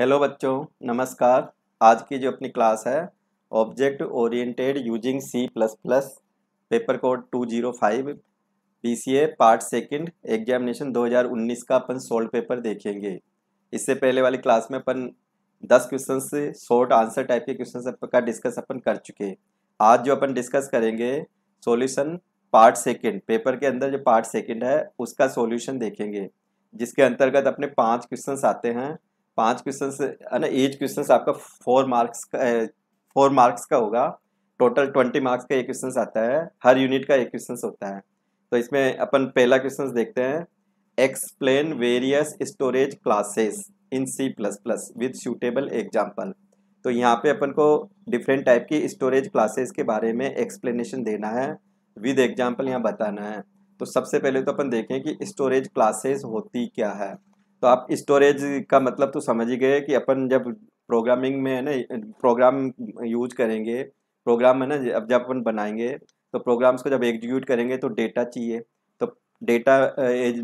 Hello बच्चों नमस्कार आज की जो अपनी क्लास है object oriented using C plus plus paper code two zero five B C A part second examination 2019 का अपन सोल्व पेपर देखेंगे इससे पहले वाली क्लास में अपन 10 क्वेश्चन से शॉर्ट आंसर टाइप के क्वेश्चन का डिस्कस अपन कर चुके आज जो अपन डिस्कस करेंगे सोल्यूशन पार्ट सेकेंड पेपर के अंदर जो पार्ट सेकेंड है उसका सोल्यूशन देखेंगे जिसके अंतर्गत अपने पाँच क्वेश्चन आते हैं पांच क्वेश्चन है ना एट क्वेश्चन आपका फोर मार्क्स का फोर मार्क्स का होगा टोटल ट्वेंटी मार्क्स का एक क्वेश्चन आता है हर यूनिट का एक क्वेश्चन होता है तो इसमें अपन पहला क्वेश्चन देखते हैं explain various storage classes in C plus plus with suitable example तो यहाँ पे अपन को डिफरेंट टाइप की स्टोरेज क्लासेस के बारे में एक्सप्लेनेशन देना है विद एग्जाम्पल यहाँ बताना है तो सबसे पहले तो अपन देखें कि स्टोरेज क्लासेस होती क्या है तो आप स्टोरेज का मतलब तो समझ ही गए कि अपन जब प्रोग्रामिंग में है ना प्रोग्राम यूज करेंगे प्रोग्राम है ना अब जब अपन बनाएंगे तो प्रोग्राम्स को जब एग्जीक्यूट करेंगे तो डेटा चाहिए तो डेटा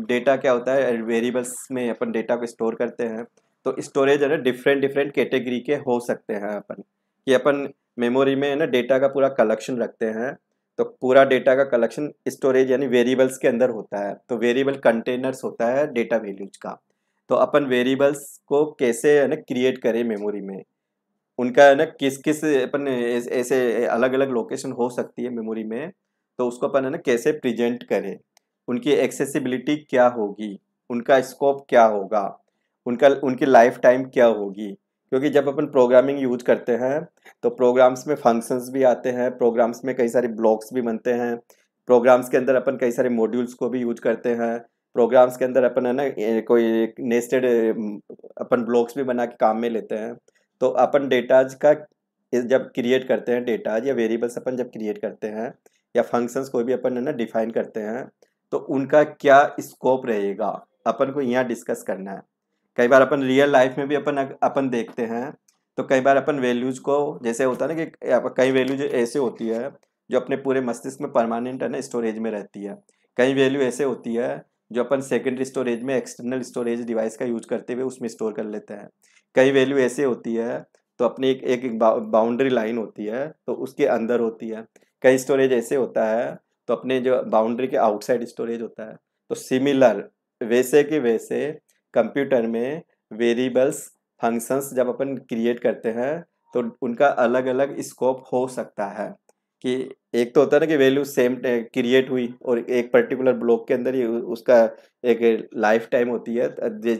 डेटा क्या होता है वेरिएबल्स में अपन डेटा को स्टोर करते हैं तो स्टोरेज है ना डिफरेंट डिफरेंट कैटेगरी के हो सकते हैं अपन कि अपन मेमोरी में है ना डेटा का पूरा कलेक्शन रखते हैं तो पूरा डेटा का कलेक्शन स्टोरेज यानी वेरिएबल्स के अंदर होता है तो वेरिएबल कंटेनर्स होता है डेटा वैल्यूज का तो अपन वेरिएबल्स को कैसे है ना क्रिएट करें मेमोरी में उनका है ना किस किस अपन ऐसे अलग अलग लोकेशन हो सकती है मेमोरी में तो उसको अपन है ना कैसे प्रेजेंट करें उनकी एक्सेसिबिलिटी क्या होगी उनका स्कोप क्या होगा उनका उनकी लाइफ टाइम क्या होगी क्योंकि जब अपन प्रोग्रामिंग यूज करते हैं तो प्रोग्राम्स में फंक्शंस भी आते हैं प्रोग्राम्स में कई सारे ब्लॉक्स भी बनते हैं प्रोग्राम्स के अंदर अपन कई सारे मॉड्यूल्स को भी यूज करते हैं प्रोग्राम्स के अंदर अपन है ना कोई नेस्टेड अपन ब्लॉक्स भी बना के काम में लेते हैं तो अपन डेटाज का जब क्रिएट करते हैं डेटाज या वेरिएबल्स अपन जब क्रिएट करते हैं या फंक्शंस कोई भी अपन है ना डिफाइन करते हैं तो उनका क्या स्कोप रहेगा अपन को यहाँ डिस्कस करना है कई बार अपन रियल लाइफ में भी अपन अपन देखते हैं तो कई बार अपन वैल्यूज़ को जैसे होता है ना कि कई वैल्यूज ऐसे होती है जो अपने पूरे मस्तिष्क में परमानेंट है ना स्टोरेज में रहती है कई वैल्यू ऐसे होती है जो अपन सेकेंडरी स्टोरेज में एक्सटर्नल स्टोरेज डिवाइस का यूज करते हुए उसमें स्टोर कर लेते हैं कई वैल्यू ऐसे होती है तो अपनी एक एक बाउंड्री लाइन होती है तो उसके अंदर होती है कई स्टोरेज ऐसे होता है तो अपने जो बाउंड्री के आउटसाइड स्टोरेज होता है तो सिमिलर वैसे के वैसे कंप्यूटर में वेरिएबल्स फंक्शंस जब अपन क्रिएट करते हैं तो उनका अलग अलग स्कोप हो सकता है कि एक तो होता है ना कि वैल्यू सेम क्रिएट हुई और एक पर्टिकुलर ब्लॉक के अंदर ही उसका एक लाइफ टाइम होती है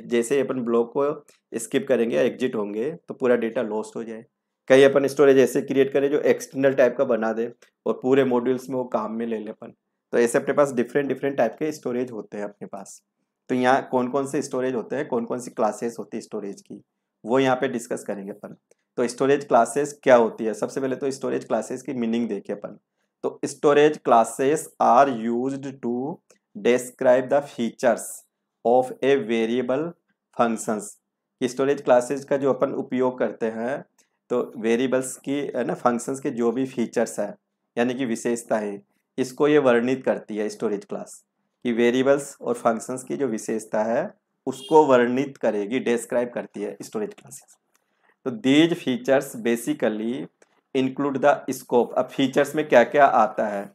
जैसे ही अपन ब्लॉक को स्किप करेंगे एग्जिट होंगे तो पूरा डेटा लॉस्ट हो जाए कहीं अपन स्टोरेज ऐसे क्रिएट करें जो एक्सटर्नल टाइप का बना दे और पूरे मॉड्यूल्स में वो काम में ले लें अपन तो ऐसे अपने पास डिफरेंट डिफरेंट टाइप के स्टोरेज होते हैं अपने पास तो यहाँ कौन कौन से स्टोरेज होते हैं कौन कौन सी क्लासेस होती है स्टोरेज की वो यहाँ पे डिस्कस करेंगे अपन तो स्टोरेज क्लासेस क्या होती है सबसे पहले तो स्टोरेज क्लासेस की मीनिंग देखें अपन तो storage classes are used to describe the features of a variable functions storage classes का जो अपन उपयोग करते हैं तो वेरिएबल्स की है ना फंक्शंस के जो भी फीचर्स हैं यानी कि विशेषताएं इसको ये वर्णित करती है स्टोरेज क्लास कि वेरिएबल्स और फंक्शंस की जो विशेषता है उसको वर्णित करेगी डिस्क्राइब करती है स्टोरेज क्लासेस तो these features basically include the scope अब फीचर्स में क्या क्या आता है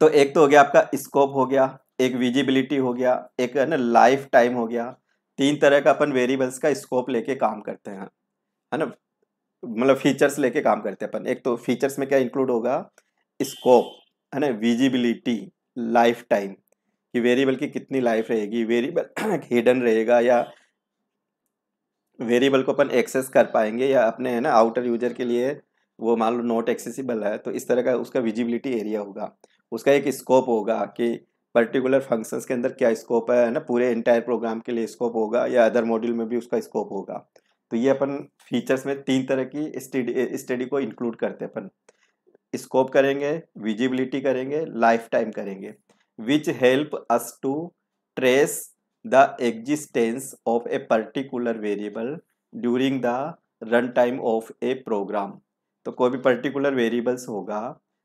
तो एक तो हो गया आपका स्कोप हो गया एक विजिबिलिटी हो गया एक है ना लाइफ टाइम हो गया तीन तरह का अपन वेरिएबल्स का स्कोप लेके काम करते हैं है ना मतलब फीचर्स लेके काम करते हैं अपन एक तो फीचर्स में क्या इंक्लूड होगा स्कोप है ना विजिबिलिटी लाइफ टाइम कि वेरिएबल की कितनी लाइफ रहेगी वेरिएबल हिडन रहेगा या वेरिएबल को अपन एक्सेस कर पाएंगे या अपने है ना आउटर यूजर के लिए वो मान लो नॉट एक्सेसिबल है तो इस तरह का उसका विजिबिलिटी एरिया होगा उसका एक स्कोप होगा कि पर्टिकुलर फंक्शंस के अंदर क्या स्कोप है ना पूरे इंटायर प्रोग्राम के लिए स्कोप होगा या अदर मॉड्यूल में भी उसका स्कोप होगा तो ये अपन फीचर्स में तीन तरह की स्टडी स्टडी को इंक्लूड करते अपन स्कोप करेंगे विजिबिलिटी करेंगे लाइफ टाइम करेंगे which help us to trace the existence of a particular variable during the runtime of a program तो कोई भी पर्टिकुलर वेरिएबल्स होगा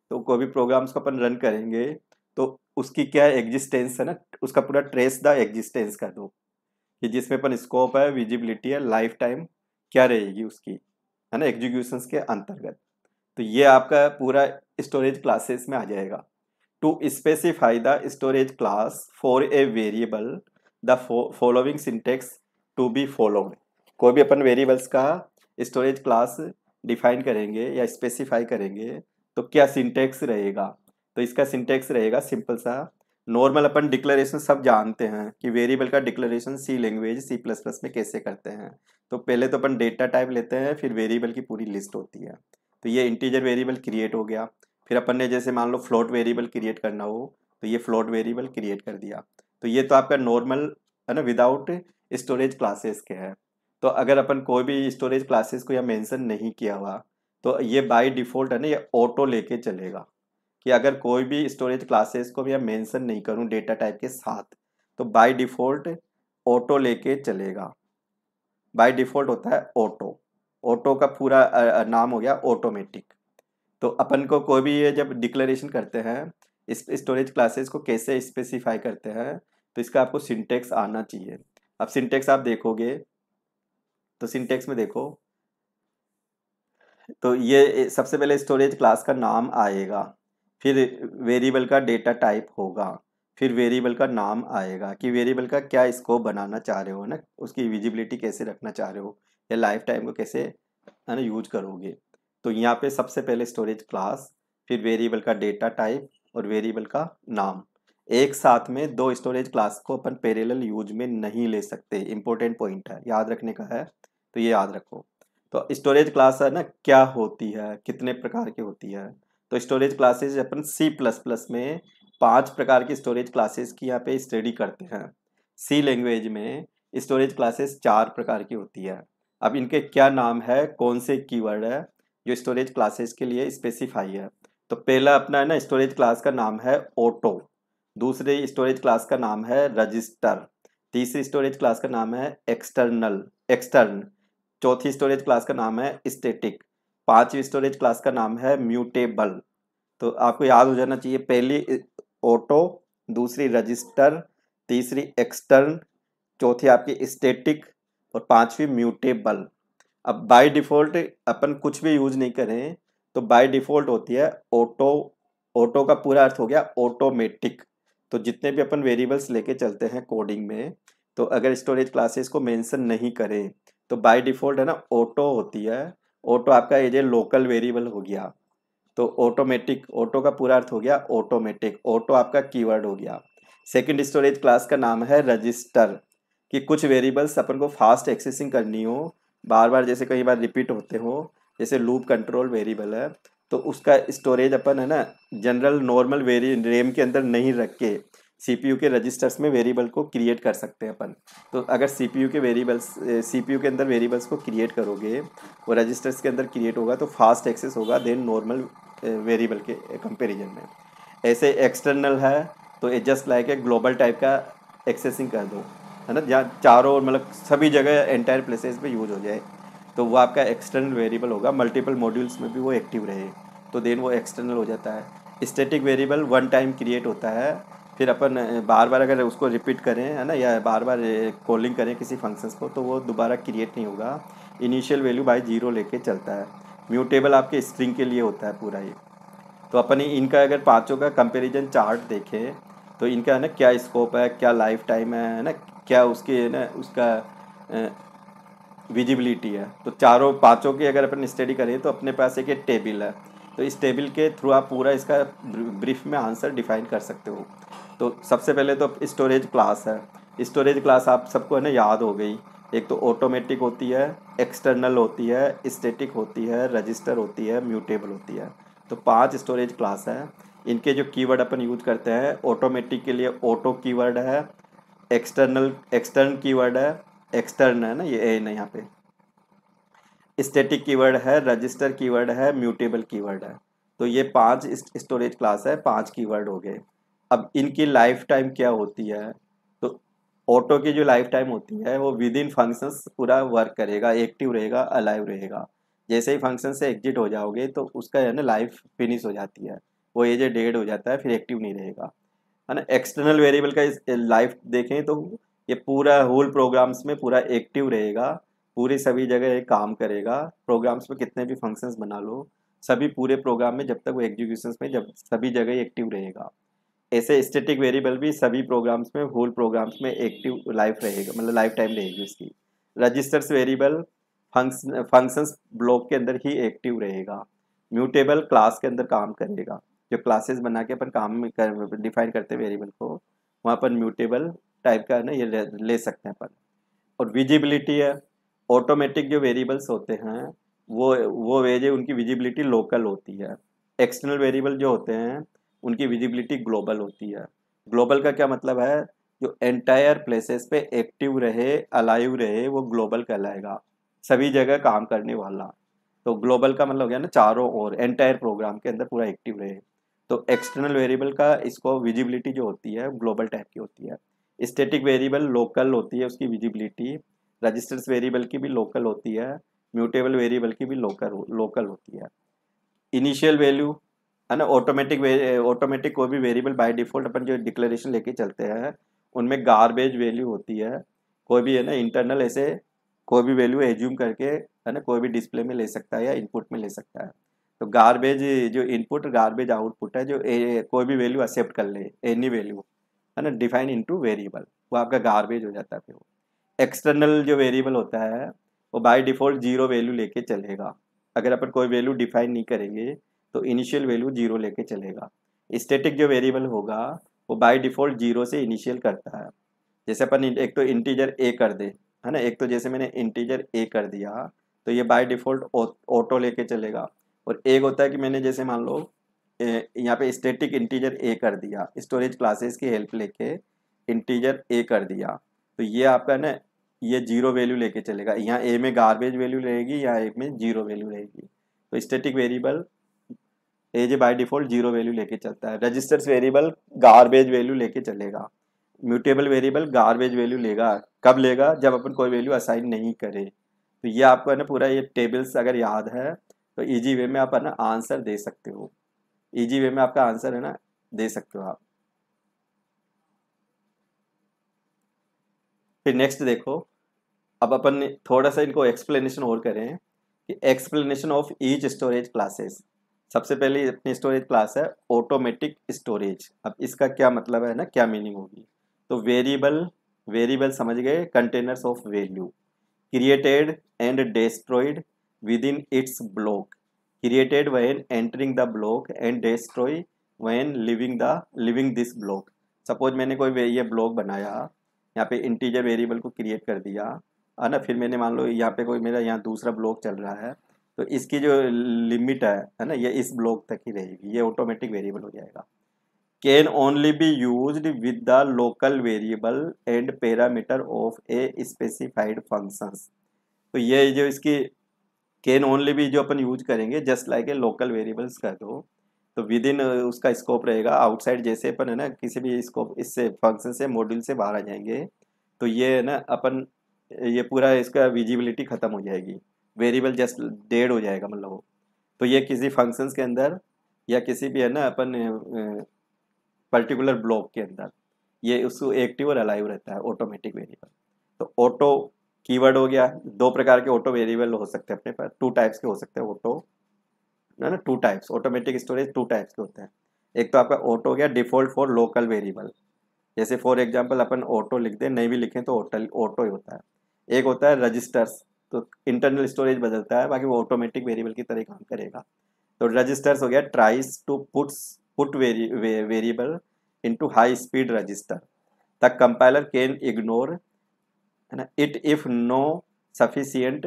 तो कोई भी प्रोग्राम्स को अपन रन करेंगे तो उसकी क्या एग्जिस्टेंस है ना उसका पूरा ट्रेस द एग्जिस्टेंस कर दो कि जिसमें अपन स्कोप है विजिबिलिटी है लाइफ टाइम क्या रहेगी उसकी है ना एग्जीक्यूशन के अंतर्गत तो ये आपका पूरा स्टोरेज क्लासेस में आ जाएगा to specify the storage class for a variable the following syntax to be followed कोई भी अपन वेरिएबल्स का स्टोरेज क्लास डिफाइन करेंगे या स्पेसिफाई करेंगे तो क्या सिंटेक्स रहेगा तो इसका सिंटेक्स रहेगा सिंपल सा नॉर्मल अपन डिक्लेरेशन सब जानते हैं कि वेरिएबल का declaration C language C plus plus में कैसे करते हैं तो पहले तो अपन डेटा टाइप लेते हैं फिर वेरिएबल की पूरी लिस्ट होती है तो ये इंटीजर वेरिएबल क्रिएट हो गया फिर अपन ने जैसे मान लो फ्लोट वेरिएबल क्रिएट करना हो तो ये फ्लोट वेरिएबल क्रिएट कर दिया तो ये तो आपका नॉर्मल है ना विदाउट स्टोरेज क्लासेस के हैं तो अगर अपन कोई भी स्टोरेज क्लासेस को या मेंशन नहीं किया हुआ तो ये बाय डिफ़ॉल्ट है ना ये ऑटो लेके चलेगा कि अगर कोई भी स्टोरेज क्लासेस को मैं मेंशन नहीं करूँ डेटा टाइप के साथ तो बाय डिफ़ॉल्ट ऑटो लेके चलेगा बाय डिफ़ॉल्ट होता है ऑटो ऑटो का पूरा नाम हो गया ऑटोमेटिक तो अपन को कोई भी ये जब डिक्लेरेशन करते हैं इस स्टोरेज क्लासेस को कैसे स्पेसिफाई करते हैं तो इसका आपको सिंटेक्स आना चाहिए अब सिंटेक्स आप देखोगे तो सिंटेक्स में देखो तो ये सबसे पहले स्टोरेज क्लास का नाम आएगा फिर वेरिएबल का डेटा टाइप होगा फिर वेरिएबल का नाम आएगा कि वेरिएबल का क्या स्कोप बनाना चाह रहे हो ना उसकी विजिबिलिटी कैसे रखना चाह रहे हो या लाइफ टाइम को कैसे है ना यूज करोगे तो यहाँ पे सबसे पहले स्टोरेज क्लास फिर वेरिएबल का डेटा टाइप और वेरिएबल का नाम एक साथ में दो स्टोरेज क्लास को अपन पेरेलल यूज में नहीं ले सकते इंपॉर्टेंट पॉइंट है याद रखने का है तो ये याद रखो तो स्टोरेज क्लास है ना क्या होती है कितने प्रकार की होती है तो स्टोरेज क्लासेज अपन सी प्लस प्लस में पांच प्रकार की स्टोरेज क्लासेस की यहाँ पे स्टडी करते हैं सी लैंग्वेज में स्टोरेज क्लासेस चार प्रकार की होती है अब इनके क्या नाम है कौन से कीवर्ड है जो स्टोरेज क्लासेस के लिए स्पेसिफाई है तो पहला अपना है ना स्टोरेज क्लास का नाम है ऑटो दूसरे स्टोरेज क्लास का नाम है रजिस्टर तीसरी स्टोरेज क्लास का नाम है एक्सटर्नल एक्सटर्न चौथी स्टोरेज क्लास का नाम है स्टेटिक पांचवी स्टोरेज क्लास का नाम है म्यूटेबल तो आपको याद हो जाना चाहिए पहली ऑटो दूसरी रजिस्टर तीसरी एक्सटर्न चौथी आपकी स्टेटिक और पांचवी म्यूटेबल अब बाय डिफ़ॉल्ट अपन कुछ भी यूज़ नहीं करें तो बाय डिफ़ॉल्ट होती है ऑटो ऑटो का पूरा अर्थ हो गया ऑटोमेटिक तो जितने भी अपन वेरिएबल्स लेके चलते हैं कोडिंग में तो अगर स्टोरेज क्लासेस को मेंशन नहीं करें तो बाय डिफ़ॉल्ट है ना ऑटो होती है ऑटो आपका ये जो लोकल वेरिएबल हो गया तो ऑटोमेटिक ऑटो का पूरा अर्थ हो गया ऑटोमेटिक ऑटो आपका कीवर्ड हो गया सेकंड स्टोरेज क्लास का नाम है रजिस्टर कि कुछ वेरिएबल्स अपन को फास्ट एक्सेसिंग करनी हो बार बार जैसे कई बार रिपीट होते हो जैसे लूप कंट्रोल वेरिएबल है तो उसका स्टोरेज अपन है ना जनरल नॉर्मल वेरी रेम के अंदर नहीं रख के सी के रजिस्टर्स में वेरिएबल को क्रिएट कर सकते हैं अपन तो अगर सी के वेरिएबल्स सी के अंदर वेरिएबल्स को क्रिएट करोगे वो रजिस्टर्स के अंदर क्रिएट होगा तो फास्ट एक्सेस होगा देन नॉर्मल वेरिएबल के कंपेरिजन में ऐसे एक्सटर्नल है तो ये just like a global type का एक्सेसिंग कर दो है ना जहाँ चारों मतलब सभी जगह एंटायर प्लेसेस पे यूज हो जाए तो वो आपका एक्सटर्नल वेरिएबल होगा मल्टीपल मॉड्यूल्स में भी वो एक्टिव रहे तो देन वो एक्सटर्नल हो जाता है static variable one time create होता है फिर अपन बार बार अगर उसको रिपीट करें है ना या बार बार कॉलिंग करें किसी फंक्शंस को तो वो दोबारा क्रिएट नहीं होगा इनिशियल वैल्यू बाई जीरो लेके चलता है म्यूटेबल आपके स्ट्रिंग के लिए होता है पूरा ये तो अपन इनका अगर पाँचों का कंपेरिजन चार्ट देखें तो इनका है ना क्या स्कोप है क्या लाइफ टाइम है ना क्या उसके ना उसका विजिबिलिटी है तो चारों पाँचों की अगर अपन स्टडी करें तो अपने पास एक टेबल है तो इस टेबल के थ्रू आप पूरा इसका ब्रीफ में आंसर डिफाइन कर सकते हो तो सबसे पहले तो स्टोरेज क्लास है स्टोरेज क्लास आप सबको है ना याद हो गई एक तो ऑटोमेटिक होती है एक्सटर्नल होती है स्टेटिक होती है रजिस्टर होती है म्यूटेबल होती है तो पांच स्टोरेज क्लास है इनके जो कीवर्ड अपन यूज करते हैं ऑटोमेटिक के लिए ऑटो कीवर्ड है एक्सटर्नल एक्सटर्न कीवर्ड है एक्सटर्न है ना ये ए ना यहाँ पे स्टेटिक कीवर्ड है रजिस्टर कीवर्ड है म्यूटेबल कीवर्ड है तो ये पांच स्टोरेज क्लास है पांच कीवर्ड हो गए अब इनकी लाइफ टाइम क्या होती है तो ऑटो की जो लाइफ टाइम होती है वो विद इन फंक्शन पूरा वर्क करेगा एक्टिव रहेगा अलाइव रहेगा जैसे ही फंक्शन से एग्जिट हो जाओगे तो उसका है ना लाइफ फिनिश हो जाती है वो एज ए डेड हो जाता है फिर एक्टिव नहीं रहेगा है ना एक्सटर्नल वेरिएबल का लाइफ देखें तो ये पूरा होल प्रोग्राम्स में पूरा एक्टिव रहेगा पूरे सभी जगह एक काम करेगा प्रोग्राम्स में कितने भी फंक्शंस बना लो सभी पूरे प्रोग्राम में जब तक वो एग्जीक्यूशन में जब सभी जगह एक्टिव रहेगा ऐसे स्टेटिक वेरिएबल भी सभी प्रोग्राम्स में होल प्रोग्राम्स में एक्टिव लाइफ रहेगा मतलब लाइफ टाइम रहेगी उसकी registers variable function functions block के अंदर ही एक्टिव रहेगा म्यूटेबल क्लास के अंदर काम करेगा जो क्लासेस बना के अपन काम में कर डिफाइन करते हैं वेरिएबल को वहाँ पर म्यूटेबल टाइप का ना ये ले सकते हैं अपन और विजिबिलिटी है ऑटोमेटिक जो वेरिएबल्स होते हैं वो वो वेज उनकी विजिबिलिटी लोकल होती है एक्सटर्नल वेरिएबल जो होते हैं उनकी विजिबिलिटी ग्लोबल होती है ग्लोबल का क्या मतलब है जो एंटायर प्लेसेस पे एक्टिव रहे अलाइव रहे वो ग्लोबल कहलाएगा सभी जगह काम करने वाला तो ग्लोबल का मतलब हो गया ना चारों ओर एंटायर प्रोग्राम के अंदर पूरा एक्टिव रहे तो एक्सटर्नल वेरिएबल का इसको विजिबिलिटी जो होती है ग्लोबल टाइप की होती है स्टेटिक वेरिएबल लोकल होती है उसकी विजिबिलिटी रजिस्टेंस वेरिएबल की भी लोकल होती है म्यूटेबल वेरिएबल की भी लोकल लोकल होती है इनिशियल वैल्यू है ना ऑटोमेटिक ऑटोमेटिक कोई भी वेरिएबल बाय डिफॉल्ट अपन जो डिक्लेरेशन लेके चलते हैं उनमें गारबेज वैल्यू होती है कोई भी है ना इंटरनल ऐसे कोई भी वैल्यू एज्यूम करके है ना कोई भी डिस्प्ले में ले सकता है या इनपुट में ले सकता है तो गारबेज जो इनपुट गारबेज आउटपुट है जो ए, कोई भी वैल्यू एक्सेप्ट कर ले एनी वैल्यू है ना डिफाइन इनटू वेरिएबल वो आपका गारबेज हो जाता है फिर वो एक्सटर्नल जो वेरिएबल होता है वो बाय डिफ़ॉल्ट जीरो वैल्यू लेके चलेगा अगर अपन कोई वैल्यू डिफाइन नहीं करेंगे तो इनिशियल वैल्यू जीरो लेके चलेगा स्टेटिक जो वेरिएबल होगा वो बाय डिफ़ॉल्ट जीरो से इनिशियल करता है जैसे अपन एक तो इंटीजर ए कर दे है ना एक तो जैसे मैंने इंटीजर ए कर दिया तो ये बाय डिफ़ॉल्ट ऑटो कर चलेगा और एक होता है कि मैंने जैसे मान लो यहाँ पे स्टेटिक इंटीजर ए कर दिया स्टोरेज क्लासेस की हेल्प लेके इंटीजर ए कर दिया तो ये आपका ना ये जीरो वैल्यू लेके चलेगा यहाँ ए में गार्बेज वैल्यू रहेगी या ए में जीरो वैल्यू रहेगी तो स्टेटिक वेरिएबल ए जे बाई डिफॉल्ट जीरो वैल्यू लेके चलता है रजिस्टर्स वेरिएबल गार्बेज वैल्यू लेके चलेगा म्यूटेबल वेरिएबल गार्बेज वैल्यू लेगा कब लेगा जब अपन कोई वैल्यू असाइन नहीं करे तो ये आपको है ना पूरा ये टेबल्स अगर याद है तो ईजी वे में आप है ना आंसर दे सकते हो ईजी वे में आपका आंसर है ना दे सकते हो आप फिर नेक्स्ट देखो अब अपन थोड़ा सा इनको एक्सप्लेनेशन और करें कि explanation of each storage classes सबसे पहले अपनी स्टोरेज क्लास है ऑटोमेटिक स्टोरेज अब इसका क्या मतलब है ना क्या मीनिंग होगी तो वेरिएबल वेरिएबल समझ गए containers of value created and destroyed within its block created when entering the block and destroy when living the living this block suppose मैंने कोई ये ब्लॉक बनाया यहाँ पे इंटीजर वेरिएबल को क्रिएट कर दिया है ना फिर मैंने मान लो यहाँ पे कोई मेरा यहाँ दूसरा ब्लॉक चल रहा है तो इसकी जो लिमिट है है ना ये इस ब्लॉक तक ही रहेगी ये ऑटोमेटिक वेरिएबल हो जाएगा can only be use with the local variable and parameter of a specified functions तो ये जो इसकी कैन ओनली भी जो अपन यूज करेंगे just like a local variables कर दो तो विद इन उसका स्कोप रहेगा आउटसाइड जैसे अपन है ना किसी भी स्कोप इससे फंक्शन से मॉड्यूल से बाहर आ जाएंगे तो ये है ना अपन ये पूरा इसका विजिबिलिटी ख़त्म हो जाएगी वेरिएबल जस्ट डेड हो जाएगा मतलब तो ये किसी फंक्शंस के अंदर या किसी भी है ना अपन पर्टिकुलर ब्लॉक के अंदर ये उसको एक्टिव और अलाइव रहता है ऑटोमेटिक वेरिएबल तो ऑटो कीवर्ड हो गया दो प्रकार के ऑटो वेरिएबल हो सकते हैं अपने पास टू टाइप्स के हो सकते हैं ऑटो है ना two types automatic storage two types के होते हैं एक तो आपका ऑटो हो गया डिफॉल्ट फॉर लोकल वेरिएबल जैसे फॉर एग्जांपल अपन ऑटो लिख दें नहीं भी लिखें तो ऑटो ऑटो ही होता है एक होता है रजिस्टर्स तो इंटरनल स्टोरेज बदलता है बाकी वो ऑटोमेटिक वेरिएबल की तरह काम करेगा तो रजिस्टर्स हो गया tries to puts put variable to high speed register the compiler can ignore है ना it if no sufficient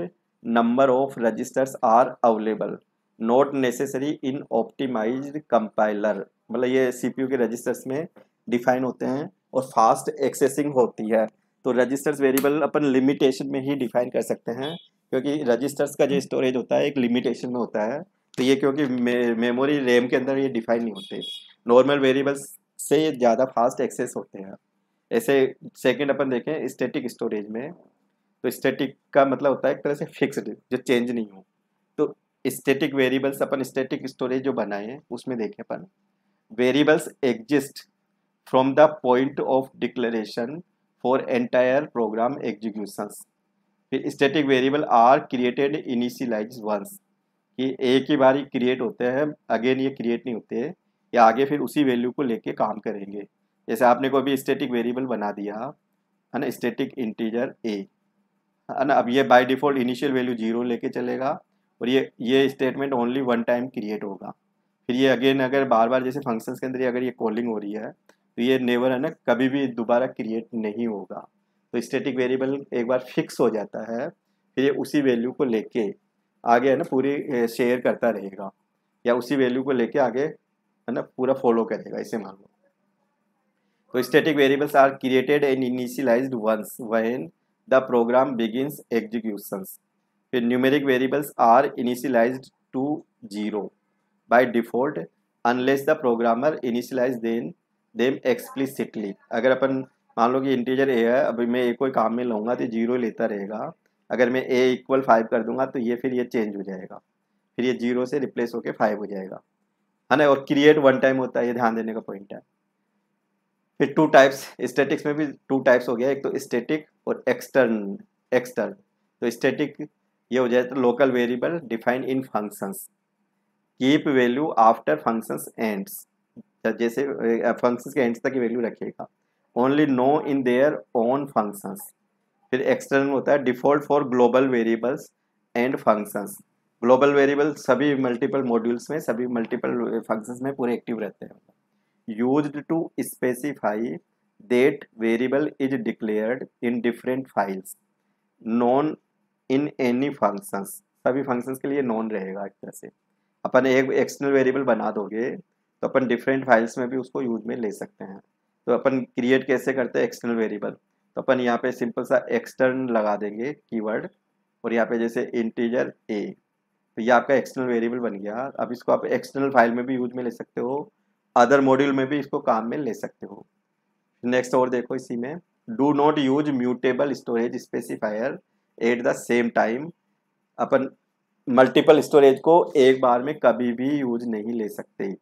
number of registers are available not necessary in optimized compiler मतलब ये सीपीयू के रजिस्टर्स में डिफाइन होते हैं और फास्ट एक्सेसिंग होती है तो रजिस्टर्स वेरिएबल अपन लिमिटेशन में ही डिफाइन कर सकते हैं क्योंकि रजिस्टर्स का जो स्टोरेज होता है एक लिमिटेशन में होता है तो ये क्योंकि मे, मेमोरी रैम के अंदर ये डिफाइन नहीं होते नॉर्मल वेरिएबल्स से ज़्यादा फास्ट एक्सेस होते हैं ऐसे सेकेंड अपन देखें स्टेटिक स्टोरेज में तो स्टेटिक का मतलब होता है एक तरह से फिक्सड जो चेंज नहीं हो स्टेटिक वेरिएबल्स अपन स्टेटिक स्टोरेज जो बनाए हैं उसमें देखें अपन variables exist from the point of declaration for entire program execution फिर static variable are created initialize once कि एक ही बार ही क्रिएट होते हैं अगेन ये क्रिएट नहीं होते हैं या आगे फिर उसी वैल्यू को लेके काम करेंगे जैसे आपने कोई भी स्टेटिक वेरिएबल बना दिया है ना स्टेटिक इंटीजर ए है ना अब ये by default initial value zero लेके चलेगा और ये ये statement only one time create होगा फिर ये अगेन अगर बार बार जैसे फंक्शंस के अंदर अगर ये कॉलिंग हो रही है तो ये नेवर है ना कभी भी दोबारा क्रिएट नहीं होगा तो स्टेटिक वेरिएबल एक बार फिक्स हो जाता है फिर ये उसी वैल्यू को लेके आगे है ना पूरी शेयर करता रहेगा या उसी वैल्यू को लेके आगे है ना पूरा फॉलो करेगा इसे मान लो तो static variables are created and initialized once when the program begins executions फिर numeric variables are initialized to zero by default unless the programmer initialize then them explicitly अगर अपन मान लो कि इंटीजर ए है अभी मैं ए कोई काम में लूँगा तो जीरो लेता रहेगा अगर मैं ए इक्वल फाइव कर दूंगा तो ये फिर ये चेंज हो जाएगा फिर ये जीरो से रिप्लेस होकर फाइव हो जाएगा है ना और क्रिएट वन टाइम होता है ये ध्यान देने का पॉइंट है फिर टू टाइप्स स्टेटिक्स में भी टू टाइप्स हो गया एक तो स्टेटिक और एक्सटर्न एक्सटर्न तो स्टेटिक ये हो जाएगा local variable defined in functions keep value after functions ends जैसे फंक्शंस के एंड्स तक की वैल्यू रखेगा only know in their own functions फिर एक्सटर्नल होता है default for global variables and functions global variable सभी मल्टीपल मॉड्यूल्स में सभी मल्टीपल फंक्शंस में पूरे एक्टिव रहते हैं use to specify that variable is declared in different files non in any functions सभी फंक्शंस के लिए नॉन रहेगा एक तरह से अपन एक एक्सटर्नल वेरिएबल बना दोगे तो अपन डिफरेंट फाइल्स में भी उसको यूज में ले सकते हैं तो अपन क्रिएट कैसे करते हैं एक्सटर्नल वेरिएबल तो अपन यहाँ पे सिंपल सा एक्सटर्न लगा देंगे कीवर्ड और यहाँ पे जैसे इंटीजर ए तो ये आपका एक्सटर्नल वेरिएबल बन गया अब इसको आप एक्सटर्नल फाइल में भी यूज में ले सकते हो अदर मॉड्यूल में भी इसको काम में ले सकते हो नेक्स्ट और देखो इसी में do not use mutable storage specifier at the same time अपन मल्टीपल स्टोरेज को एक बार में कभी भी यूज नहीं ले सकते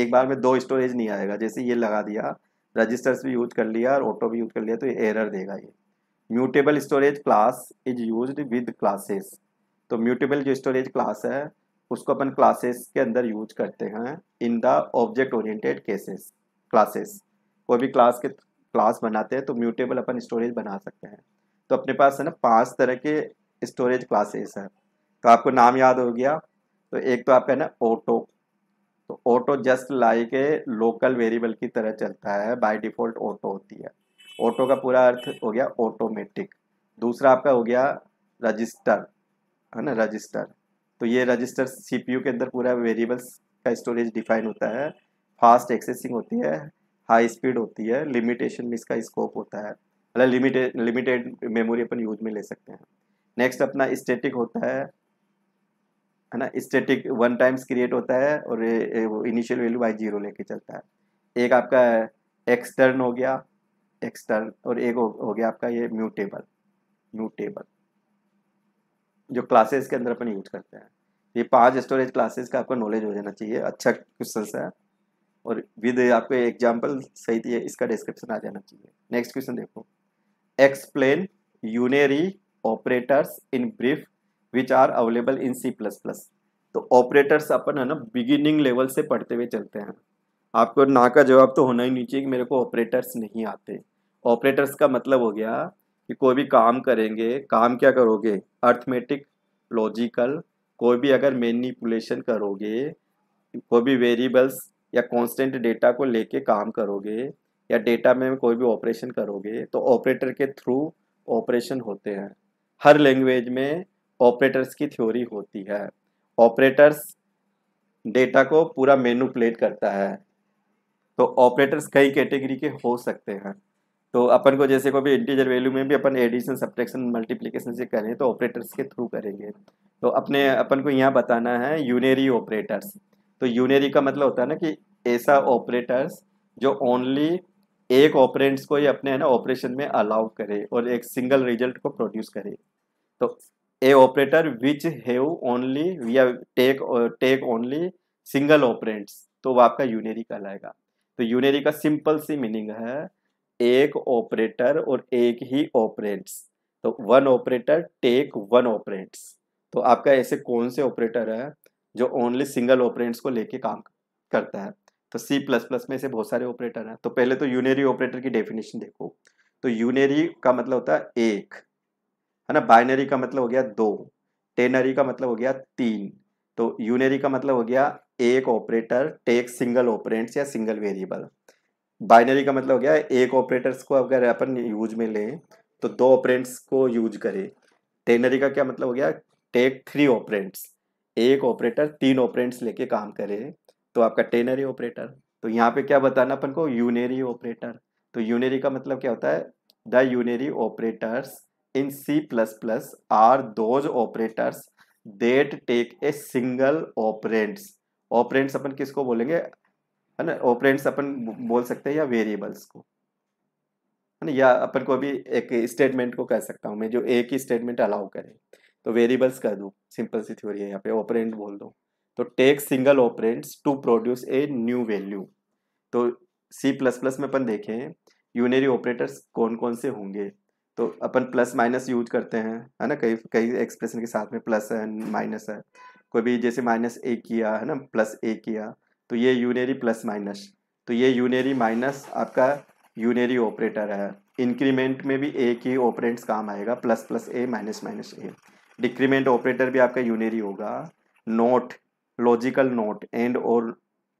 एक बार में दो स्टोरेज नहीं आएगा जैसे ये लगा दिया रजिस्टर्स भी यूज कर लिया और ऑटो भी यूज कर लिया तो ये एरर देगा ये mutable storage class is use with classes तो म्यूटेबल जो स्टोरेज क्लास है उसको अपन क्लासेस के अंदर यूज करते हैं in the object oriented cases classes कोई भी क्लास के क्लास बनाते हैं तो म्यूटेबल अपन स्टोरेज बना सकते हैं तो अपने पास है ना पांच तरह के स्टोरेज क्लासेस हैं तो आपको नाम याद हो गया तो एक तो आपका है ना ऑटो तो auto just like a local variable की तरह चलता है बाय डिफ़ॉल्ट ऑटो होती है ऑटो का पूरा अर्थ हो गया ऑटोमेटिक दूसरा आपका हो गया रजिस्टर है ना रजिस्टर तो ये रजिस्टर सीपीयू के अंदर पूरा वेरिएबल्स का स्टोरेज डिफाइन होता है फास्ट एक्सेसिंग होती है हाई स्पीड होती है लिमिटेशन में इसका स्कोप होता है मतलब लिमिटेड लिमिटेड मेमोरी अपन यूज में ले सकते हैं नेक्स्ट अपना स्टेटिक होता है है ना स्टेटिक वन टाइम्स क्रिएट होता है और इनिशियल वैल्यू बाई जीरो लेके चलता है एक आपका एक्सटर्न हो गया एक्सटर्न और एक हो, हो गया आपका ये म्यूटेबल म्यूटेबल जो क्लासेस के अंदर अपन यूज करते हैं ये पांच स्टोरेज क्लासेस का आपको नॉलेज हो जाना चाहिए अच्छा क्वेश्चन है और विद आपके एग्जाम्पल सही थी इसका डिस्क्रिप्शन आ जाना चाहिए नेक्स्ट क्वेश्चन देखो explain unary operators in brief which are available in C++. तो ऑपरेटर्स अपन है ना बिगिनिंग लेवल से पढ़ते हुए चलते हैं आपको ना का जवाब तो होना ही नहीं चाहिए कि मेरे को ऑपरेटर्स नहीं आते ऑपरेटर्स का मतलब हो गया कि कोई भी काम करेंगे काम क्या करोगे अर्थमेटिक लॉजिकल कोई भी अगर मैनिपुलेशन करोगे कोई भी वेरिएबल्स या कांस्टेंट डेटा को लेके काम करोगे या डेटा में कोई भी ऑपरेशन करोगे तो ऑपरेटर के थ्रू ऑपरेशन होते हैं हर लैंग्वेज में ऑपरेटर्स की थ्योरी होती है ऑपरेटर्स डेटा को पूरा मेनूपलेट करता है तो ऑपरेटर्स कई कैटेगरी के हो सकते हैं तो अपन को जैसे कोई भी इंटीजर वैल्यू में भी अपन एडिशन सब्ट्रैक्शन मल्टीप्लिकेशन से करें तो ऑपरेटर्स के थ्रू करेंगे तो अपने अपन को यहाँ बताना है यूनेरी ऑपरेटर्स तो यूनेरी का मतलब होता है ना कि ऐसा ऑपरेटर्स जो ओनली एक ऑपरेंट्स को ही अपने है ना ऑपरेशन में अलाउ करे और एक सिंगल रिजल्ट को प्रोड्यूस करे तो a operator which have only या take take only single operands तो वो आपका यूनेरी कहलाएगा तो यूनेरी का सिंपल सी मीनिंग है एक ऑपरेटर और एक ही ऑपरेंट्स तो one operator take one operands तो आपका ऐसे कौन से ऑपरेटर है जो ओनली सिंगल ऑपरेंट्स को लेके काम करता है तो सी प्लस प्लस में से बहुत सारे ऑपरेटर हैं तो पहले तो यूनेरी ऑपरेटर की डेफिनेशन देखो तो यूनेरी का मतलब होता है एक है ना बाइनरी का मतलब हो गया दो टेनरी का मतलब हो गया तीन तो यूनेरी का मतलब हो गया एक ऑपरेटर टेक सिंगल ऑपरेंट्स या सिंगल वेरिएबल बाइनरी का मतलब हो गया एक ऑपरेटर्स को अगर अपन यूज में लें तो दो ऑपरेंट्स को यूज करें टेनरी का क्या मतलब हो गया टेक थ्री ऑपरेंट्स एक ऑपरेटर तीन ऑपरेंट्स लेके काम करे तो आपका टेनरी ऑपरेटर तो यहाँ पे क्या बताना अपन को यूनेरी ऑपरेटर तो यूनेरी का मतलब क्या होता है the unary operators in C plus plus are those operators that take a single operands operands अपन किसको बोलेंगे है ना ऑपरेंट्स अपन बोल सकते हैं या वेरिएबल्स को है ना या अपन को अभी एक स्टेटमेंट को कह सकता हूँ मैं जो एक ही स्टेटमेंट अलाउ करें तो वेरिएबल्स कर दूँ सिंपल सी थ्योरी है यहाँ पे ऑपरेंट बोल दूँ तो take single operands to produce a new value तो सी प्लस प्लस में अपन देखें यूनरी ऑपरेटर्स कौन कौन से होंगे तो अपन प्लस माइनस यूज करते हैं है ना कई कई एक्सप्रेशन के साथ में प्लस है माइनस है कोई भी जैसे माइनस ए किया है ना प्लस ए किया तो ये यूनरी प्लस माइनस तो ये यूनरी माइनस आपका यूनरी ऑपरेटर है इंक्रीमेंट में भी ए के ऑपरेंट्स काम आएगा plus plus a minus minus a decrement operator भी आपका यूनरी होगा नोट लॉजिकल नोट एंड और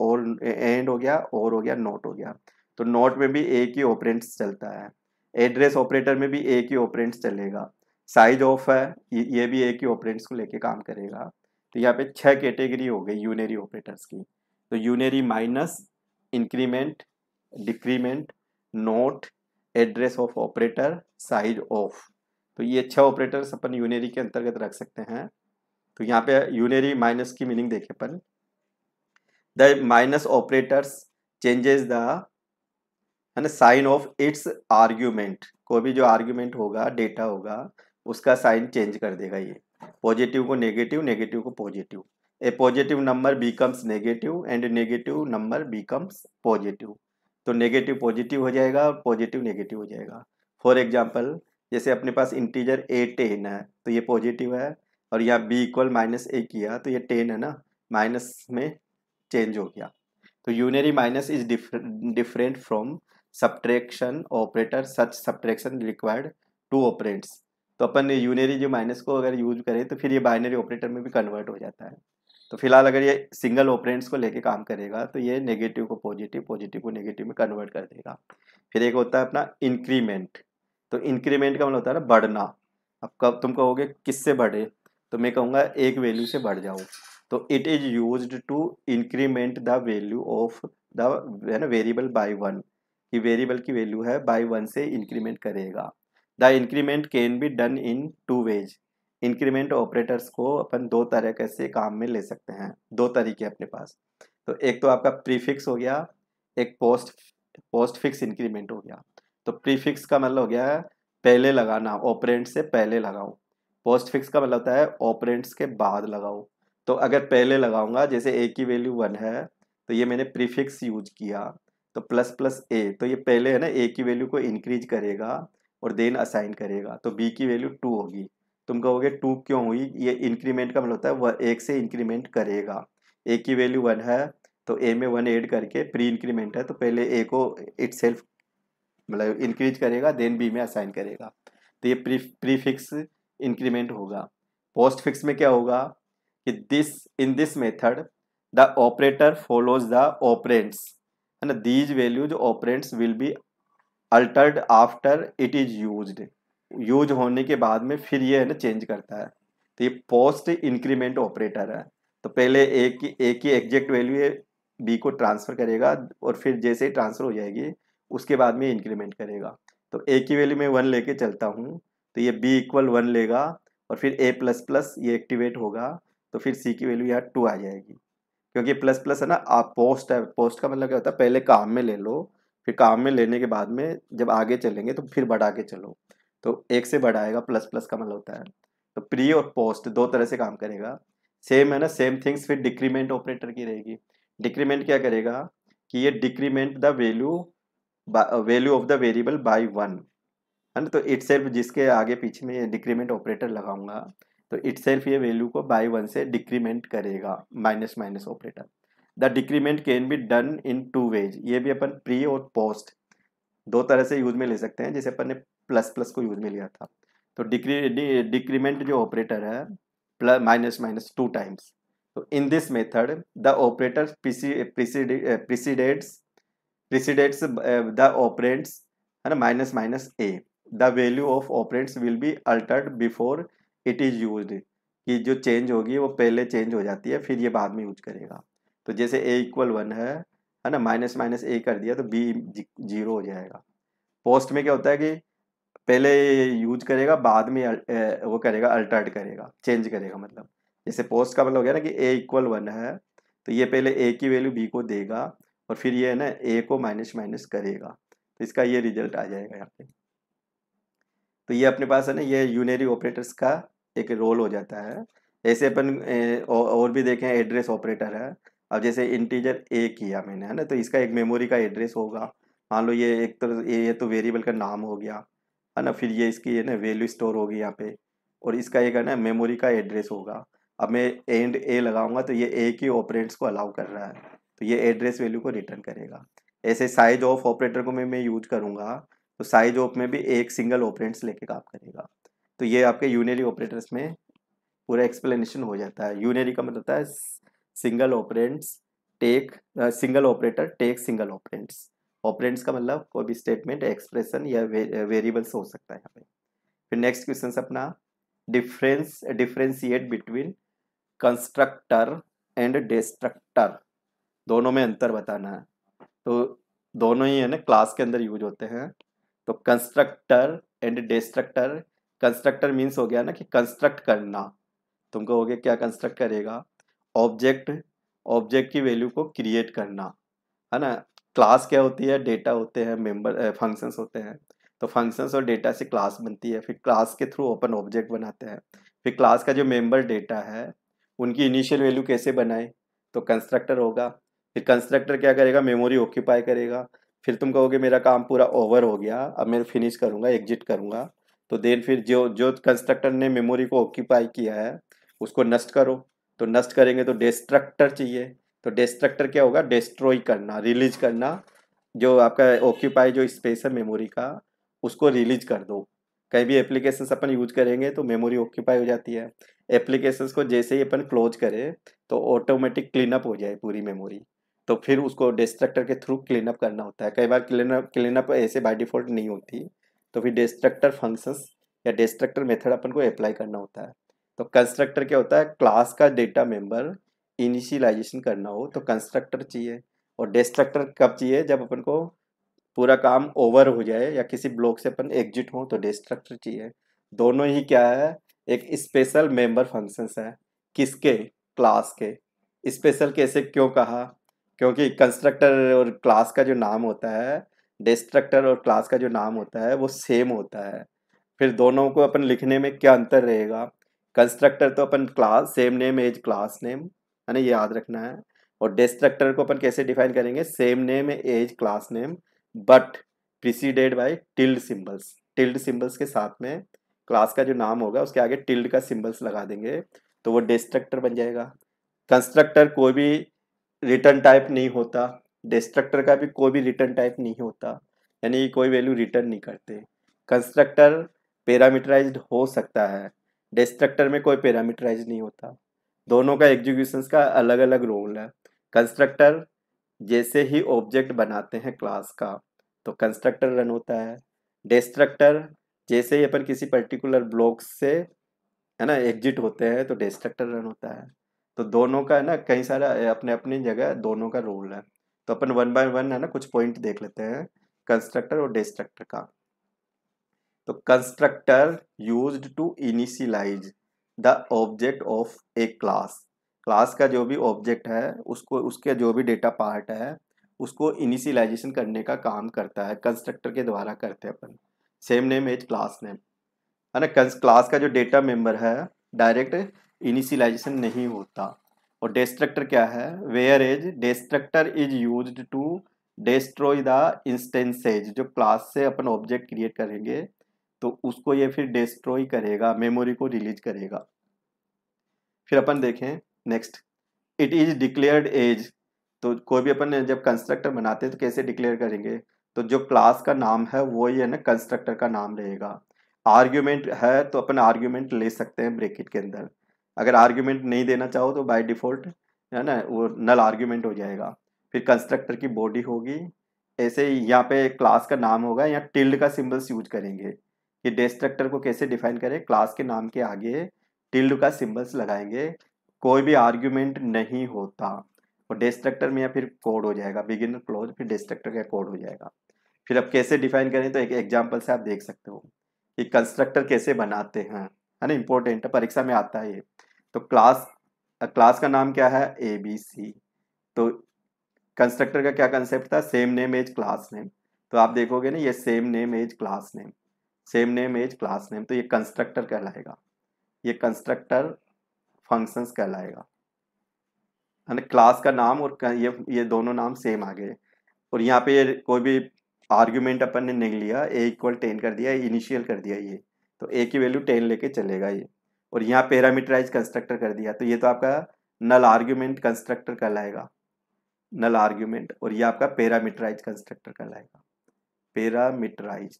और एंड हो गया और हो गया नोट हो गया तो नोट में भी एक ही ऑपरेंट्स चलता है एड्रेस ऑपरेटर में भी एक ही ऑपरेंट्स चलेगा साइज ऑफ है ये भी एक ही ऑपरेंट्स को लेके काम करेगा तो यहाँ पे छह कैटेगरी हो गई यूनरी ऑपरेटर्स की तो unary minus increment decrement not address of operator size of तो ये छह ऑपरेटर्स अपन यूनरी के अंतर्गत रख सकते हैं तो यहाँ पे यूनरी माइनस की मीनिंग देखे अपन the minus operators changes the है ना साइन ऑफ इट्स आर्ग्यूमेंट कोई भी जो आर्ग्यूमेंट होगा डेटा होगा उसका साइन चेंज कर देगा ये पॉजिटिव को नेगेटिव नेगेटिव को positive a positive number becomes negative and negative number becomes positive तो नेगेटिव पॉजिटिव हो जाएगा और पॉजिटिव नेगेटिव हो जाएगा फॉर एग्जाम्पल जैसे अपने पास इंटीजर ए टेन है तो ये पॉजिटिव है और यहाँ b इक्वल माइनस ए किया तो ये टेन है ना माइनस में चेंज हो गया तो unary minus is different from subtraction operator such subtraction required two operands तो अपन यूनरी जो माइनस को अगर यूज करें तो फिर ये बाइनरी ऑपरेटर में भी कन्वर्ट हो जाता है तो फिलहाल अगर ये सिंगल ऑपरेंट्स को लेके काम करेगा तो ये नेगेटिव को पॉजिटिव पॉजिटिव को नेगेटिव में कन्वर्ट कर देगा फिर एक होता है अपना इंक्रीमेंट तो इंक्रीमेंट का मतलब होता है ना बढ़ना अब कब तुम कहोगे किससे बढ़े तो मैं कहूँगा एक वैल्यू से बढ़ जाओ तो it is use to increment the value of the है ना वेरिएबल बाय वन कि वेरिएबल की वैल्यू है बाय वन से इंक्रीमेंट करेगा the increment can be done in two ways increment operators को अपन दो तरह से काम में ले सकते हैं दो तरीके अपने पास तो एक तो आपका प्रीफिक्स हो गया एक पोस्ट पोस्ट फिक्स इंक्रीमेंट हो गया तो प्रीफिक्स का मतलब हो गया पहले लगाना ऑपरेंट से पहले लगाओ पोस्ट फिक्स का मतलब होता है ऑपरेंट्स के बाद लगाओ तो अगर पहले लगाऊंगा जैसे ए की वैल्यू वन है तो ये मैंने प्रीफिक्स यूज किया तो प्लस प्लस ए तो ये पहले है ना ए की वैल्यू को इंक्रीज करेगा और देन असाइन करेगा तो बी की वैल्यू टू होगी तुम कहोगे टू क्यों हुई ये इंक्रीमेंट का मतलब होता है वह एक से इंक्रीमेंट करेगा ए की वैल्यू वन है तो ए में वन ऐड करके प्री इंक्रीमेंट है तो पहले ए को इट मतलब इंक्रीज करेगा देन बी में असाइन करेगा तो ये प्री प्रीफिक्स इंक्रीमेंट होगा पोस्ट फिक्स में क्या होगा कि this in this method the operator follows the operands है ना these values operands will be altered after it is use use होने के बाद में फिर ये है ना चेंज करता है तो ये पोस्ट इंक्रीमेंट ऑपरेटर है तो पहले ए की ए की एग्जैक्ट वैल्यू है बी को ट्रांसफर करेगा और फिर जैसे ही ट्रांसफर हो जाएगी उसके बाद में इंक्रीमेंट करेगा तो ए की वैल्यू में वन लेके चलता हूँ तो ये बी इक्वल वन लेगा और फिर ए प्लस प्लस ये एक्टिवेट होगा तो फिर सी की वैल्यू यहाँ टू आ जाएगी क्योंकि प्लस प्लस है ना आप पोस्ट है पोस्ट का मतलब क्या होता है पहले काम में ले लो फिर काम में लेने के बाद में जब आगे चलेंगे तो फिर बढ़ा के चलो तो एक से बढ़ाएगा प्लस प्लस का मतलब होता है तो प्री और पोस्ट दो तरह से काम करेगा सेम है ना सेम थिंग्स फिर डिक्रीमेंट ऑपरेटर की रहेगी डिक्रीमेंट क्या करेगा कि ये decrement the value value of the variable by one है ना तो इट सेल्फ जिसके आगे पीछे में डिक्रीमेंट ऑपरेटर लगाऊंगा तो इट सेल्फ ये वैल्यू को बाई वन से डिक्रीमेंट करेगा minus minus operator the decrement can be done in two ways ये भी अपन प्री और पोस्ट दो तरह से यूज में ले सकते हैं जैसे अपन ने प्लस प्लस को यूज में लिया था तो डिक्री डिक्रीमेंट जो ऑपरेटर है plus minus minus two times तो in this method the operator precedes precedes the operands है ना minus minus a the value of operands will be altered before it is use कि जो change होगी वो पहले चेंज हो जाती है फिर ये बाद में यूज करेगा तो जैसे ए इक्वल वन है है ना माइनस माइनस ए कर दिया तो बी जीरो हो जाएगा पोस्ट में क्या होता है कि पहले यूज करेगा बाद में वो करेगा अल्टर्ड करेगा चेंज करेगा मतलब जैसे पोस्ट का मतलब हो गया ना कि ए इक्वल वन है तो ये पहले ए की वैल्यू बी को देगा और फिर ये है ना ए को माइनस माइनस करेगा तो इसका ये रिजल्ट आ जाएगा यहाँ पे तो ये अपने पास है ना ये यूनरी ऑपरेटर्स का एक रोल हो जाता है ऐसे अपन और भी देखें एड्रेस ऑपरेटर है अब जैसे इंटीजर ए किया मैंने है ना तो इसका एक मेमोरी का एड्रेस होगा मान लो ये एक तो ये तो वेरिएबल का नाम हो गया है ना फिर ये इसकी है ना वैल्यू स्टोर होगी यहाँ पे और इसका एक है ना मेमोरी का एड्रेस होगा अब मैं एंड ए लगाऊंगा तो ये ए के ऑपरेंट्स को अलाउ कर रहा है तो ये एड्रेस वैल्यू को रिटर्न करेगा ऐसे साइज ऑफ ऑपरेटर को मैं मैं यूज करूँगा तो साइज ऑप में भी एक सिंगल ऑपरेंट्स लेके काम करेगा तो ये आपके यूनरी ऑपरेटर्स में पूरा एक्सप्लेनेशन हो जाता है यूनरी का मतलब होता है single operands take single operator take single operands operands का मतलब कोई भी स्टेटमेंट एक्सप्रेशन या वेरिएबल्स हो सकता है यहाँ पे फिर नेक्स्ट क्वेश्चन अपना difference differentiate between constructor and destructor दोनों में अंतर बताना है तो दोनों ही है ना क्लास के अंदर यूज होते हैं तो constructor and destructor constructor means हो गया ना कि कंस्ट्रक्ट करना तुमको हो गया क्या कंस्ट्रक्ट करेगा ऑब्जेक्ट ऑब्जेक्ट की वैल्यू को क्रिएट करना है ना क्लास क्या होती है डेटा होते हैं मेंबर फंक्शंस होते हैं तो फंक्शंस और डेटा से क्लास बनती है फिर क्लास के थ्रू ओपन ऑब्जेक्ट बनाते हैं फिर क्लास का जो मेंबर डेटा है उनकी इनिशियल वैल्यू कैसे बनाए तो कंस्ट्रक्टर होगा फिर कंस्ट्रक्टर क्या करेगा मेमोरी ऑक्यूपाई करेगा फिर तुम कहोगे मेरा काम पूरा ओवर हो गया अब मैं फिनिश करूँगा एग्जिट करूँगा तो देन फिर जो जो कंस्ट्रक्टर ने मेमोरी को ऑक्यूपाई किया है उसको नष्ट करो तो नष्ट करेंगे तो डिस्ट्रक्टर चाहिए तो डिस्ट्रक्टर क्या होगा डिस्ट्रॉय करना रिलीज करना जो आपका ऑक्यूपाई जो स्पेस है मेमोरी का उसको रिलीज कर दो कहीं भी एप्लीकेशंस अपन यूज करेंगे तो मेमोरी ऑक्यूपाई हो जाती है एप्लीकेशंस को जैसे ही अपन क्लोज करें तो ऑटोमेटिक क्लीनअप हो जाए पूरी मेमोरी तो फिर उसको डिस्ट्रक्टर के थ्रू क्लीन अप करना होता है कई बार क्लीनअप क्लीनअप ऐसे बाय डिफॉल्ट नहीं होती तो फिर डिस्ट्रक्टर फंक्शंस या डिस्ट्रक्टर मेथड अपन को अप्लाई करना होता है तो कंस्ट्रक्टर क्या होता है क्लास का डेटा मेंबर इनिशियलाइजेशन करना हो तो कंस्ट्रक्टर चाहिए और डिस्ट्रक्टर कब चाहिए जब अपन को पूरा काम ओवर हो जाए या किसी ब्लॉक से अपन एग्जिट हो तो डिस्ट्रक्टर चाहिए दोनों ही क्या है एक स्पेशल मेंबर फंक्शंस है किसके क्लास के स्पेशल कैसे क्यों कहा क्योंकि कंस्ट्रक्टर और क्लास का जो नाम होता है डिस्ट्रक्टर और क्लास का जो नाम होता है वो सेम होता है फिर दोनों को अपन लिखने में क्या अंतर रहेगा कंस्ट्रक्टर तो अपन class same name as class name है ना ये याद रखना है और डिस्ट्रक्टर को अपन कैसे डिफाइन करेंगे same name as class name but preceded by tilde symbols tilde symbols के साथ में क्लास का जो नाम होगा उसके आगे टिल्ड का सिंबल्स लगा देंगे तो वो डिस्ट्रक्टर बन जाएगा कंस्ट्रक्टर कोई भी रिटर्न टाइप नहीं होता डिस्ट्रक्टर का भी कोई भी रिटर्न टाइप नहीं होता यानी कोई वैल्यू रिटर्न नहीं करते कंस्ट्रक्टर पैरामीटराइज हो सकता है डिस्ट्रक्टर में कोई पैरामीटराइज नहीं होता दोनों का एग्जीक्यूशन का अलग अलग रोल है कंस्ट्रक्टर जैसे ही ऑब्जेक्ट बनाते हैं क्लास का तो कंस्ट्रक्टर रन होता है डिस्ट्रक्टर जैसे ही अपन किसी पर्टिकुलर ब्लॉक से है ना एग्जिट होते हैं तो डिस्ट्रक्टर रन होता है तो दोनों का है ना कहीं सारा अपने अपनी जगह दोनों का रोल है तो अपन वन बाय वन है ना कुछ पॉइंट देख लेते हैं कंस्ट्रक्टर और डिस्ट्रक्टर का तो constructor use to initialize the object of a class class का जो भी ऑब्जेक्ट है उसको उसके जो भी डेटा पार्ट है उसको इनिशियलाइजेशन करने का काम करता है कंस्ट्रक्टर के द्वारा करते हैं अपन same name as class name है ना क्लास का जो डेटा मेंबर है डायरेक्ट इनिशियलाइजेशन नहीं होता और डेस्ट्रक्टर क्या है where is destructor is use to destroy the instances जो क्लास से अपन ऑब्जेक्ट क्रिएट करेंगे तो उसको ये फिर डिस्ट्रॉय करेगा मेमोरी को रिलीज करेगा फिर अपन देखें next it is declared as तो कोई भी अपन जब कंस्ट्रक्टर बनाते हैं तो कैसे डिक्लेयर करेंगे तो जो क्लास का नाम है वो ही है ना कंस्ट्रक्टर का नाम रहेगा आर्ग्यूमेंट है तो अपन आर्ग्यूमेंट ले सकते हैं ब्रेकिट के अंदर अगर आर्ग्यूमेंट नहीं देना चाहो तो बाय डिफ़ॉल्ट है ना वो नल आर्ग्यूमेंट हो जाएगा फिर कंस्ट्रक्टर की बॉडी होगी ऐसे यहाँ पे क्लास का नाम होगा यहाँ टिल्ड का सिम्बल्स यूज करेंगे कि डिस्ट्रक्टर को कैसे डिफाइन करें क्लास के नाम के आगे टिल्ड का सिम्बल्स लगाएंगे कोई भी आर्ग्यूमेंट नहीं होता और डिस्ट्रक्टर में या फिर कोड हो जाएगा बिगिनर क्लोज फिर डिस्ट्रक्टर का कोड हो जाएगा फिर आप कैसे डिफाइन करें तो एक एग्जाम्पल से आप देख सकते हो कि कंस्ट्रक्टर कैसे बनाते हैं है ना इंपॉर्टेंट परीक्षा में आता है ये तो क्लास क्लास का नाम क्या है ए बी सी तो कंस्ट्रक्टर का क्या कंसेप्ट था same name as class name तो आप देखोगे ना ये same name as class name same name as class name तो ये कंस्ट्रक्टर कहलाएगा ये कंस्ट्रक्टर फंक्शंस कहलाएगा यानी क्लास का नाम और ये ये दोनों नाम सेम आ गए और यहाँ पे कोई भी आर्ग्यूमेंट अपन ने नहीं लिया ए इक्वल टेन कर दिया इनिशियल कर दिया ये तो ए की वैल्यू टेन लेके चलेगा ये और यहाँ पैरामीटराइज कंस्ट्रक्टर कर दिया तो ये तो आपका नल आर्ग्यूमेंट कंस्ट्रक्टर कहलाएगा नल आर्ग्यूमेंट और ये आपका पैरामीटराइज कंस्ट्रक्टर कहलाएगा पैरामीटराइज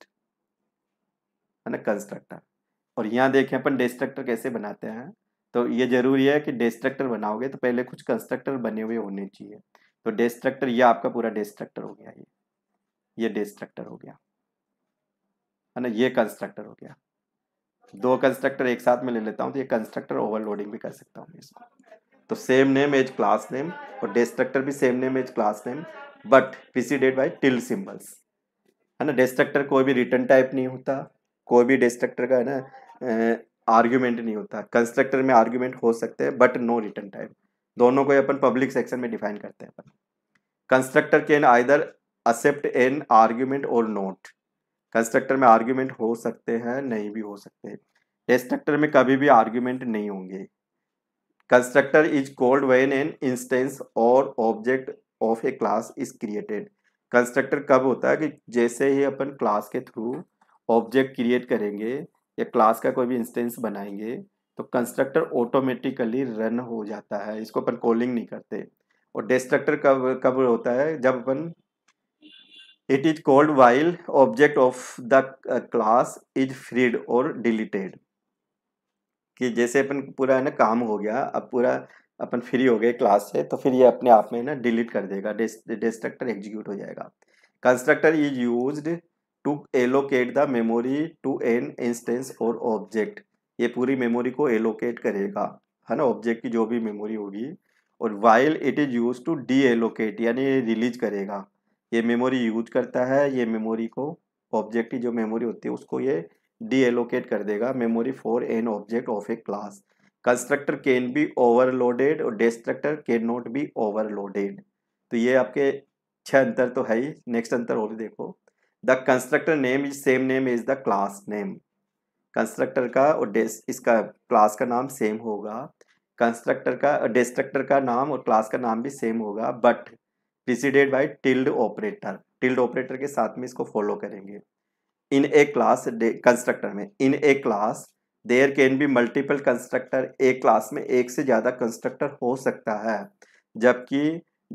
है ना कंस्ट्रक्टर और यहाँ देखें अपन डिस्ट्रक्टर कैसे बनाते हैं तो ये जरूरी है कि डिस्ट्रक्टर बनाओगे तो पहले कुछ कंस्ट्रक्टर बने हुए होने चाहिए तो डिस्ट्रक्टर ये आपका पूरा डिस्ट्रक्टर हो गया ये ये डिस्ट्रक्टर हो गया है ना ये कंस्ट्रक्टर हो गया दो कंस्ट्रक्टर एक साथ में ले लेता हूँ तो ये कंस्ट्रक्टर ओवरलोडिंग भी कर सकता हूँ इसको तो same name as class name और डिस्ट्रक्टर भी same name as class name but preceded by tilde symbols है ना डिस्ट्रक्टर कोई भी रिटर्न टाइप नहीं होता कोई भी डिस्ट्रक्टर का है ना आर्ग्यूमेंट नहीं होता कंस्ट्रक्टर में आर्ग्यूमेंट हो सकते हैं बट नो रिटर्न टाइप दोनों को अपन पब्लिक सेक्शन में डिफाइन करते हैं अपन constructor can either accept an argument और नोट कंस्ट्रक्टर में आर्ग्यूमेंट हो सकते हैं नहीं भी हो सकते डिस्ट्रक्टर में कभी भी आर्ग्यूमेंट नहीं होंगे constructor is called when an instance और object of a class is created constructor कब होता है कि जैसे ही अपन क्लास के थ्रू ऑब्जेक्ट क्रिएट करेंगे या क्लास का कोई भी इंस्टेंस बनाएंगे तो कंस्ट्रक्टर ऑटोमेटिकली रन हो जाता है इसको अपन कॉलिंग नहीं करते और डिस्ट्रक्टर कब कब होता है जब अपन it is called while object of the uh, class is freed or deleted कि जैसे अपन पूरा है ना काम हो गया अब पूरा अपन फ्री हो गए क्लास से तो फिर ये अपने आप में ना डिलीट कर देगा डिस्ट्रक्टर एग्जीक्यूट हो जाएगा constructor is used to allocate the memory to an instance और ऑब्जेक्ट ये पूरी मेमोरी को एलोकेट करेगा है ना ऑब्जेक्ट की जो भी मेमोरी होगी और while it is use to deallocate यानी रिलीज करेगा ये मेमोरी यूज करता है ये मेमोरी को ऑब्जेक्ट की जो मेमोरी होती है उसको ये डी एलोकेट कर देगा memory for an object of a class constructor can be overloaded और destructor can not be overloaded तो ये आपके छह अंतर तो है ही नेक्स्ट अंतर और देखो the constructor name is same name is the class name constructor का और इसका क्लास का नाम सेम होगा कंस्ट्रक्टर का डिस्ट्रक्टर का नाम और क्लास का नाम भी सेम होगा but preceded by tilde operator tilde operator के साथ में इसको फॉलो करेंगे इन ए क्लास कंस्ट्रक्टर में in a class there can be multiple constructor a class में एक से ज़्यादा कंस्ट्रक्टर हो सकता है जबकि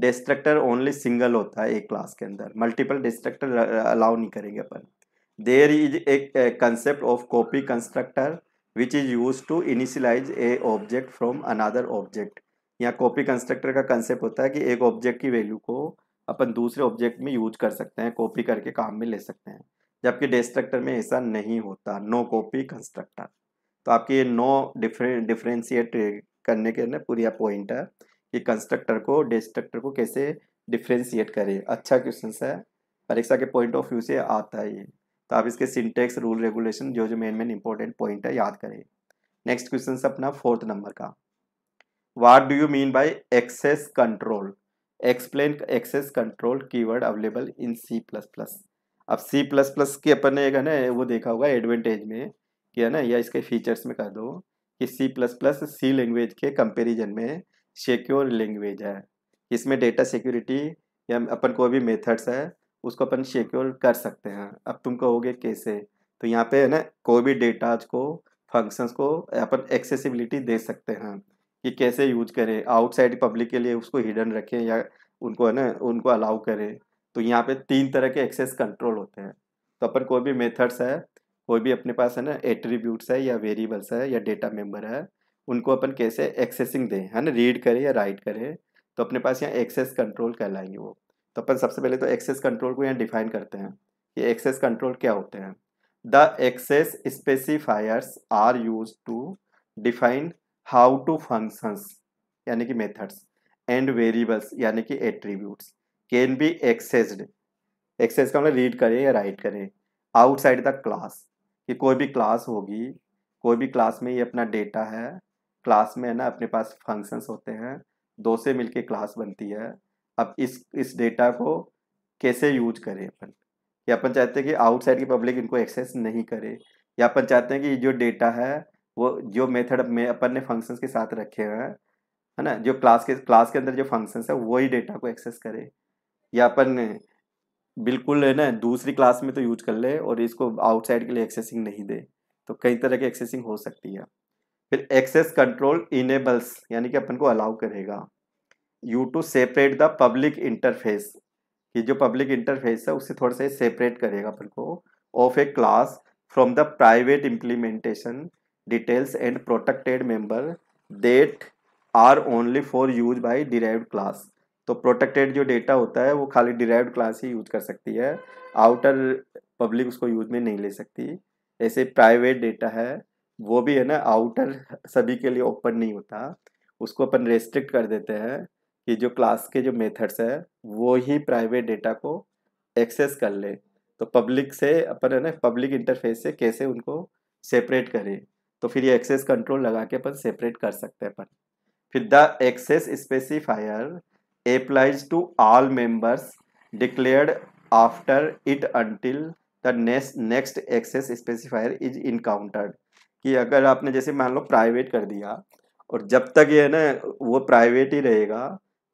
डिस्ट्रक्टर ओनली सिंगल होता है ए क्लास के अंदर मल्टीपल डिस्ट्रक्टर अलाउ नहीं करेंगे अपन there is a concept of copy constructor which is use to initialise a object from another object यहाँ कॉपी कंस्ट्रक्टर का कंसेप्ट होता है कि एक ऑब्जेक्ट की वैल्यू को अपन दूसरे ऑब्जेक्ट में यूज कर सकते हैं कॉपी करके काम में ले सकते हैं जबकि डिस्ट्रक्टर में ऐसा नहीं होता नो कॉपी कंस्ट्रक्टर तो आपके ये नो डिफरें डिफ्रेंशिएट करने के ना पूरी पॉइंट है कि कंस्ट्रक्टर को डिस्ट्रक्टर को कैसे डिफ्रेंशिएट करें अच्छा क्वेश्चन है परीक्षा के पॉइंट ऑफ व्यू से आता है ये तो आप इसके सिंटेक्स रूल रेगुलेशन जो जो मेन मेन इंपॉर्टेंट पॉइंट है याद करें नेक्स्ट क्वेश्चन अपना फोर्थ नंबर का what do you mean by access control explain access control keyword available in C++ अब C++ की अपन ने एक है ना वो देखा होगा एडवांटेज में कि है ना या इसके फीचर्स में कह दो कि C++ सी लैंग्वेज के कंपेरिजन में सिक्योर लैंग्वेज है इसमें डेटा सिक्योरिटी या अपन कोई भी मेथड्स है उसको अपन सिक्योर कर सकते हैं अब तुम कहोगे कैसे तो यहाँ पे है ना कोई भी डेटाज को फंक्शंस को अपन एक्सेसिबिलिटी दे सकते हैं कि कैसे यूज करें आउटसाइड पब्लिक के लिए उसको हिडन रखें या उनको है ना उनको अलाउ करें तो यहाँ पे तीन तरह के एक्सेस कंट्रोल होते हैं तो अपन कोई भी मेथड्स है कोई भी अपने पास है ना एट्रीब्यूट्स है या वेरिएबल्स है या डेटा मेम्बर है उनको अपन कैसे एक्सेसिंग दें है ना रीड करें या राइट करें तो अपने पास यहाँ एक्सेस कंट्रोल कहलाएंगे वो तो अपन सबसे पहले तो एक्सेस कंट्रोल को यहाँ डिफाइन करते हैं कि एक्सेस कंट्रोल क्या होते हैं the access specifiers are use to define how to functions यानी कि मेथड्स एंड वेरिएबल्स यानी कि attributes can be accessed access का मतलब रीड करें या राइट करें आउटसाइड द क्लास कि कोई भी क्लास होगी कोई भी क्लास में ये अपना डेटा है क्लास में है ना अपने पास फंक्शंस होते हैं दो से मिलके क्लास बनती है अब इस इस डेटा को कैसे यूज करें अपन या अपन चाहते हैं कि आउटसाइड की पब्लिक इनको एक्सेस नहीं करे या अपन चाहते हैं कि ये जो डेटा है वो जो मेथड में अपन ने फंक्शंस के साथ रखे हुए हैं है ना जो क्लास के क्लास के अंदर जो फंक्शंस है वही डेटा को एक्सेस करे या अपन बिल्कुल है ना दूसरी क्लास में तो यूज कर ले और इसको आउटसाइड के लिए एक्सेसिंग नहीं दे तो कई तरह की एक्सेसिंग हो सकती है फिर एक्सेस कंट्रोल इनेबल्स यानी कि अपन को अलाउ करेगा you to separate the public interface कि जो पब्लिक इंटरफेस है उससे थोड़ा सा सेपरेट करेगा अपन को of a class from the private implementation details and protected member that are only for use by derived class तो प्रोटेक्टेड जो डेटा होता है वो खाली डिराइव क्लास ही यूज कर सकती है आउटर पब्लिक उसको यूज में नहीं ले सकती ऐसे प्राइवेट डेटा है वो भी है ना आउटर सभी के लिए ओपन नहीं होता उसको अपन रेस्ट्रिक्ट कर देते हैं कि जो क्लास के जो मेथड्स है वो ही प्राइवेट डेटा को एक्सेस कर ले तो पब्लिक से अपन है ना पब्लिक इंटरफेस से कैसे उनको सेपरेट करें तो फिर ये एक्सेस कंट्रोल लगा के अपन सेपरेट कर सकते हैं अपन फिर the access specifier applies to all members declared after it until the next next access specifier is encountered कि अगर आपने जैसे मान लो प्राइवेट कर दिया और जब तक ये है ना वो प्राइवेट ही रहेगा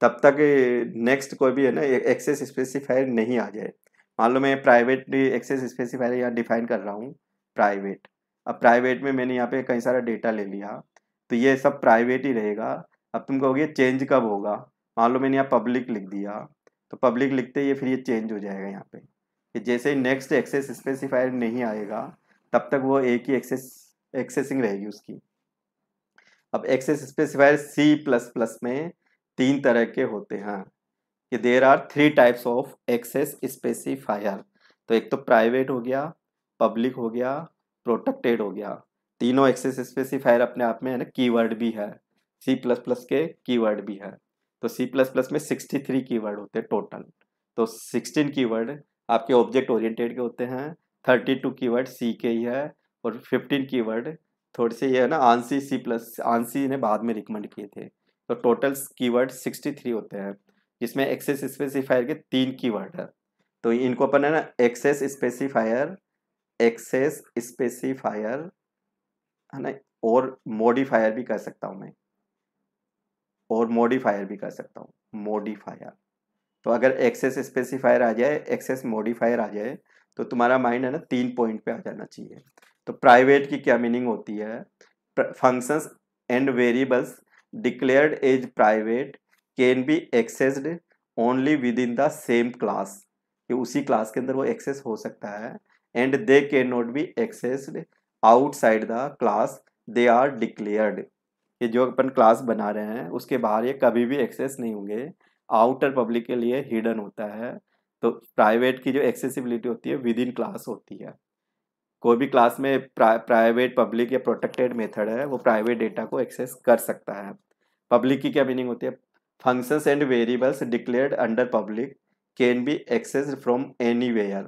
तब तक नेक्स्ट कोई भी है ना एक्सेस स्पेसिफायर नहीं आ जाए मान लो मैं प्राइवेट एक्सेस स्पेसिफायर यहाँ डिफाइन कर रहा हूँ प्राइवेट अब प्राइवेट में मैंने यहाँ पे कई सारा डेटा ले लिया तो ये सब प्राइवेट ही रहेगा अब तुम कहोगे चेंज कब होगा मान लो मैंने यहाँ पब्लिक लिख दिया तो पब्लिक लिखते ही फिर ये चेंज हो जाएगा यहाँ पे कि जैसे ही नेक्स्ट एक्सेस स्पेसिफायर नहीं आएगा तब तक वो एक ही एक्सेस एक्सेसिंग रहेगी उसकी अब access specifier C plus plus में तीन तरह के होते हैं कि there are three types of access specifier तो एक तो प्राइवेट हो गया पब्लिक हो गया प्रोटेक्टेड हो गया तीनों एक्सेस स्पेसिफायर अपने आप में है ना कीवर्ड भी है सी प्लस प्लस के कीवर्ड भी है तो सी प्लस प्लस में सिक्सटी थ्री कीवर्ड होते हैं टोटल तो सिक्सटीन कीवर्ड आपके ऑब्जेक्ट ओरिएंटेड के होते हैं थर्टी टू वर्ड सी के ही है और फिफ्टीन वर्ड थोड़े से ये है ना आंसी सी प्लस आंसी ने बाद में रिकमेंड किए थे तो टोटल कीवर्ड सिक्सटी थ्री होते हैं जिसमें एक्सेस स्पेसिफायर के तीन कीवर्ड है तो इनको अपन है ना एक्सेस स्पेसिफायर एक्सेस स्पेसिफायर है ना और मॉडिफायर भी कर सकता हूं मैं और मॉडिफायर भी कर सकता हूं मॉडिफायर तो अगर एक्सेस स्पेसिफायर आ जाए एक्सेस मॉडिफायर आ जाए तो तुम्हारा माइंड है ना तीन पॉइंट पे आ जाना चाहिए तो प्राइवेट की क्या मीनिंग होती है functions and variables declared as private can be accessed only within the same class कि उसी क्लास के अंदर वो एक्सेस हो सकता है and they cannot be accessed outside the class they are declared ये जो अपन क्लास बना रहे हैं उसके बाहर ये कभी भी एक्सेस नहीं होंगे आउटर पब्लिक के लिए हिडन होता है तो प्राइवेट की जो एक्सेसिबिलिटी होती है विद इन क्लास होती है कोई भी क्लास में प्राइवेट पब्लिक या प्रोटेक्टेड मेथड है वो प्राइवेट डेटा को एक्सेस कर सकता है पब्लिक की क्या मीनिंग होती है functions and variables declared under public can be access from anywhere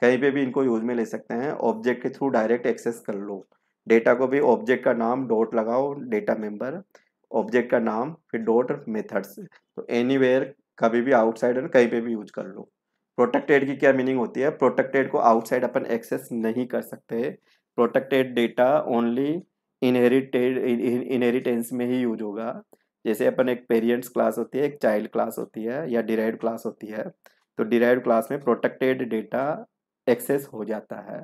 कहीं पे भी इनको यूज में ले सकते हैं ऑब्जेक्ट के थ्रू डायरेक्ट एक्सेस कर लो डेटा को भी ऑब्जेक्ट का नाम डॉट लगाओ डेटा मेंबर ऑब्जेक्ट का नाम फिर डॉट मेथड्स तो एनी कभी भी आउटसाइड कहीं पे भी यूज कर लो प्रोटेक्टेड की क्या मीनिंग होती है प्रोटेक्टेड को आउटसाइड अपन एक्सेस नहीं कर सकते protected data only inherited inheritance में ही यूज होगा जैसे अपन एक पेरेंट्स क्लास होती है एक चाइल्ड क्लास होती है या डिराइव क्लास होती है तो डिराइव क्लास में प्रोटेक्टेड डेटा एक्सेस हो जाता है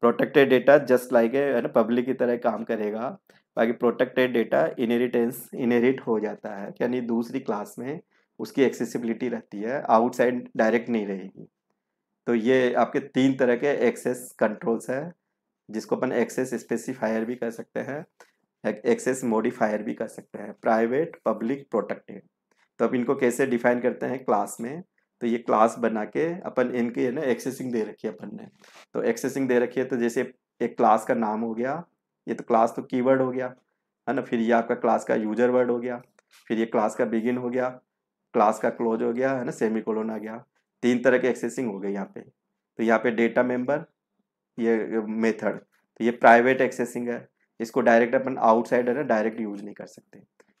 प्रोटेक्टेड डेटा जस्ट लाइक है पब्लिक की तरह काम करेगा बाकी प्रोटेक्टेड डेटा इनहेरिटेंस इनहेरिट हो जाता है यानी दूसरी क्लास में उसकी एक्सेसिबिलिटी रहती है आउटसाइड डायरेक्ट नहीं रहेगी तो ये आपके तीन तरह के एक्सेस कंट्रोल्स हैं जिसको अपन एक्सेस स्पेसिफायर भी कर सकते हैं एक्सेस मॉडिफायर भी कर सकते हैं प्राइवेट पब्लिक प्रोटेक्टेड तो अब इनको कैसे डिफाइन करते हैं क्लास में तो ये क्लास बना के अपन इनकी है ना एक्सेसिंग दे रखी है अपन ने तो एक्सेसिंग दे रखी है तो जैसे एक क्लास का नाम हो गया ये तो क्लास तो कीवर्ड हो गया है ना फिर ये आपका क्लास का यूजर वर्ड हो गया फिर ये क्लास का बिगिन हो गया क्लास का क्लोज हो गया है ना सेमी कोलोन आ गया तीन तरह के एक्सेसिंग हो गए यहाँ पे तो यहाँ पे डेटा मेंबर ये मेथड तो ये प्राइवेट एक्सेसिंग है इसको डायरेक्ट अपन आउटसाइड है ना डायरेक्ट यूज नहीं कर सकते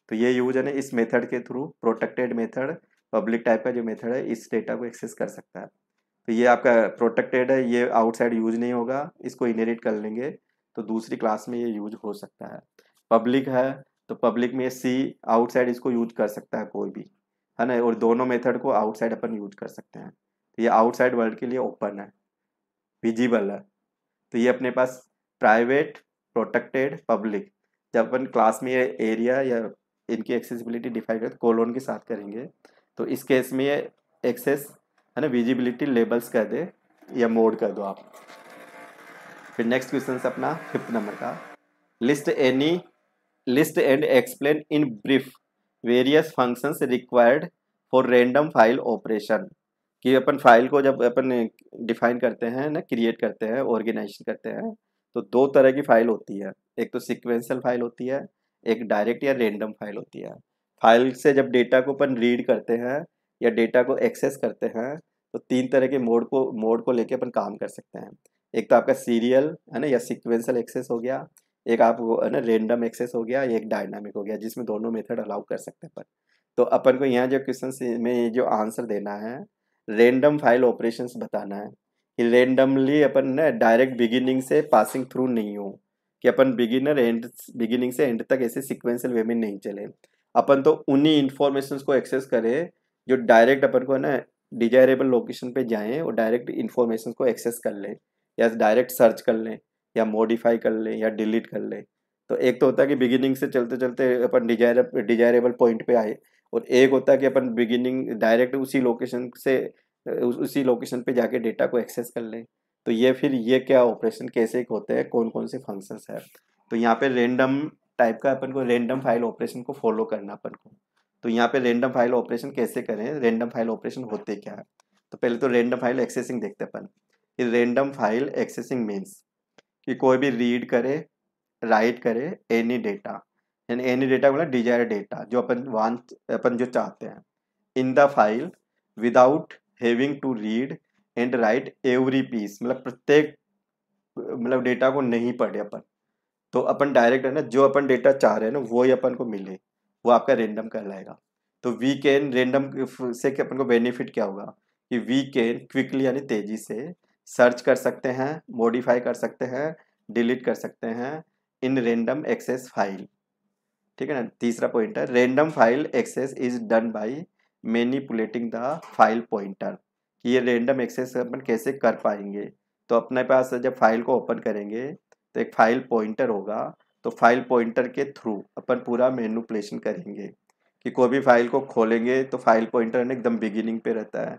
तो ये यूज है ना इस मेथड के through protected method public type का जो मेथड है इस डेटा को एक्सेस कर सकता है तो ये आपका प्रोटेक्टेड है ये आउटसाइड यूज नहीं होगा इसको इनहेरिट कर लेंगे तो दूसरी क्लास में ये यूज हो सकता है पब्लिक है तो पब्लिक में सी आउटसाइड इसको यूज कर सकता है कोई भी है ना और दोनों मेथड को आउटसाइड अपन यूज कर सकते हैं तो ये आउटसाइड वर्ल्ड के लिए ओपन है विजिबल है तो ये अपने पास प्राइवेट प्रोटेक्टेड पब्लिक जब अपन क्लास में ये एरिया या इनकी एक्सेसिबिलिटी डिफाइन करें तो कोलोन के साथ करेंगे तो इस केस में ये एक्सेस है ना विजिबिलिटी लेबल्स कह दे या मोड कर दो आप फिर नेक्स्ट क्वेश्चन अपना फिफ्थ नंबर का list any list and explain in brief various functions required for random file operation कि अपन फाइल को जब अपन डिफाइन करते हैं ना क्रिएट करते हैं ऑर्गेनाइजेशन करते हैं तो दो तरह की फाइल होती है एक तो सिक्वेंसल फाइल होती है एक डायरेक्ट या रेंडम फाइल होती है फाइल से जब डेटा को अपन रीड करते हैं या डेटा को एक्सेस करते हैं तो तीन तरह के मोड को मोड को लेके अपन काम कर सकते हैं एक तो आपका सीरियल है ना या सिक्वेंसल एक्सेस हो गया एक आप है ना रेंडम एक्सेस हो गया एक डायनामिक हो गया जिसमें दोनों मेथड अलाउ कर सकते हैं अपन तो अपन को यहाँ जो क्वेश्चन में जो आंसर देना है रेंडम फाइल ऑपरेशन बताना है कि रेंडमली अपन ना डायरेक्ट बिगिनिंग से पासिंग थ्रू नहीं हो कि अपन बिगिनर एंड बिगिनिंग से एंड तक ऐसे सिक्वेंसल वे में नहीं चले अपन तो उन्हीं इन्फॉर्मेशन को एक्सेस करें जो डायरेक्ट अपन को है ना डिजायरेबल लोकेशन पे जाएं और डायरेक्ट इन्फॉर्मेशन को एक्सेस कर लें या डायरेक्ट सर्च कर लें या मॉडिफाई कर लें या डिलीट कर लें तो एक तो होता है कि बिगिनिंग से चलते चलते अपन डिजायर डिजायरेबल पॉइंट पे आए और एक होता है कि अपन बिगिनिंग डायरेक्ट उसी लोकेशन से उसी लोकेशन पे जाके डेटा को एक्सेस कर लें तो ये फिर ये क्या ऑपरेशन कैसे होते हैं कौन कौन से फंक्शंस हैं तो यहाँ पे रेंडम टाइप का अपन को रेंडम फाइल ऑपरेशन को फॉलो करना अपन को तो यहाँ पे रेंडम फाइल ऑपरेशन कैसे करें रेंडम फाइल ऑपरेशन होते क्या है तो पहले तो रेंडम फाइल एक्सेसिंग देखते अपन ये रेंडम फाइल एक्सेसिंग मीन्स कि कोई भी रीड करे राइट करे एनी डेटा यानी एनी डेटा बोला डिजायर डेटा जो अपन वन अपन जो चाहते हैं in the file without having to read and write every piece मतलब प्रत्येक मतलब डेटा को नहीं पढ़े अपन तो अपन डायरेक्ट है ना जो अपन डेटा चाह रहे हैं ना वो ही अपन को मिले वो आपका रेंडम कर लाएगा तो वी कैन रेंडम से कि अपन को बेनिफिट क्या होगा कि वी कैन क्विकली यानी तेज़ी से सर्च कर सकते हैं मॉडिफाई कर सकते हैं डिलीट कर सकते हैं इन रेंडम एक्सेस फाइल ठीक है ना तीसरा पॉइंट है random file access is done by manipulating the file pointer कि ये रेंडम एक्सेस अपन कैसे कर पाएंगे तो अपने पास जब फाइल को ओपन करेंगे तो एक फाइल पॉइंटर होगा तो फाइल पॉइंटर के थ्रू अपन पूरा प्लेसन करेंगे कि कोई भी फाइल को खोलेंगे तो फाइल पॉइंटर एकदम बिगिनिंग पे रहता है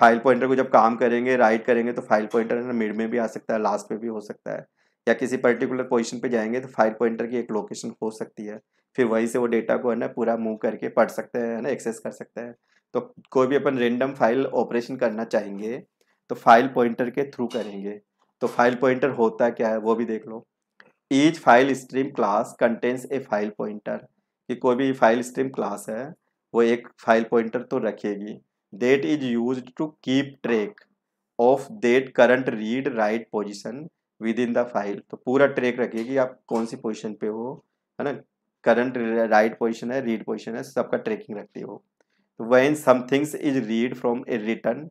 फाइल पॉइंटर को जब काम करेंगे राइट करेंगे तो फाइल पॉइंटर ना मिड में भी आ सकता है लास्ट में भी हो सकता है या किसी पर्टिकुलर पोजिशन पर जाएंगे तो फाइल पॉइंटर की एक लोकेशन हो सकती है फिर वहीं से वो डेटा को है ना पूरा मूव करके पढ़ सकते हैं है ना एक्सेस कर सकते हैं तो कोई भी अपन रेंडम फाइल ऑपरेशन करना चाहेंगे तो फाइल पॉइंटर के थ्रू करेंगे तो फाइल पॉइंटर होता क्या है वो भी देख लो each file stream class contains a file pointer कि कोई भी फाइल स्ट्रीम क्लास है वो एक फाइल पॉइंटर तो रखेगी that is use to keep track of that current read write position within the file तो पूरा ट्रेक रखेगी आप कौन सी पोजिशन पे हो है ना करंट राइट पोजिशन है रीड पोजिशन है सबका ट्रेकिंग रखती हो तो when somethings is read from a written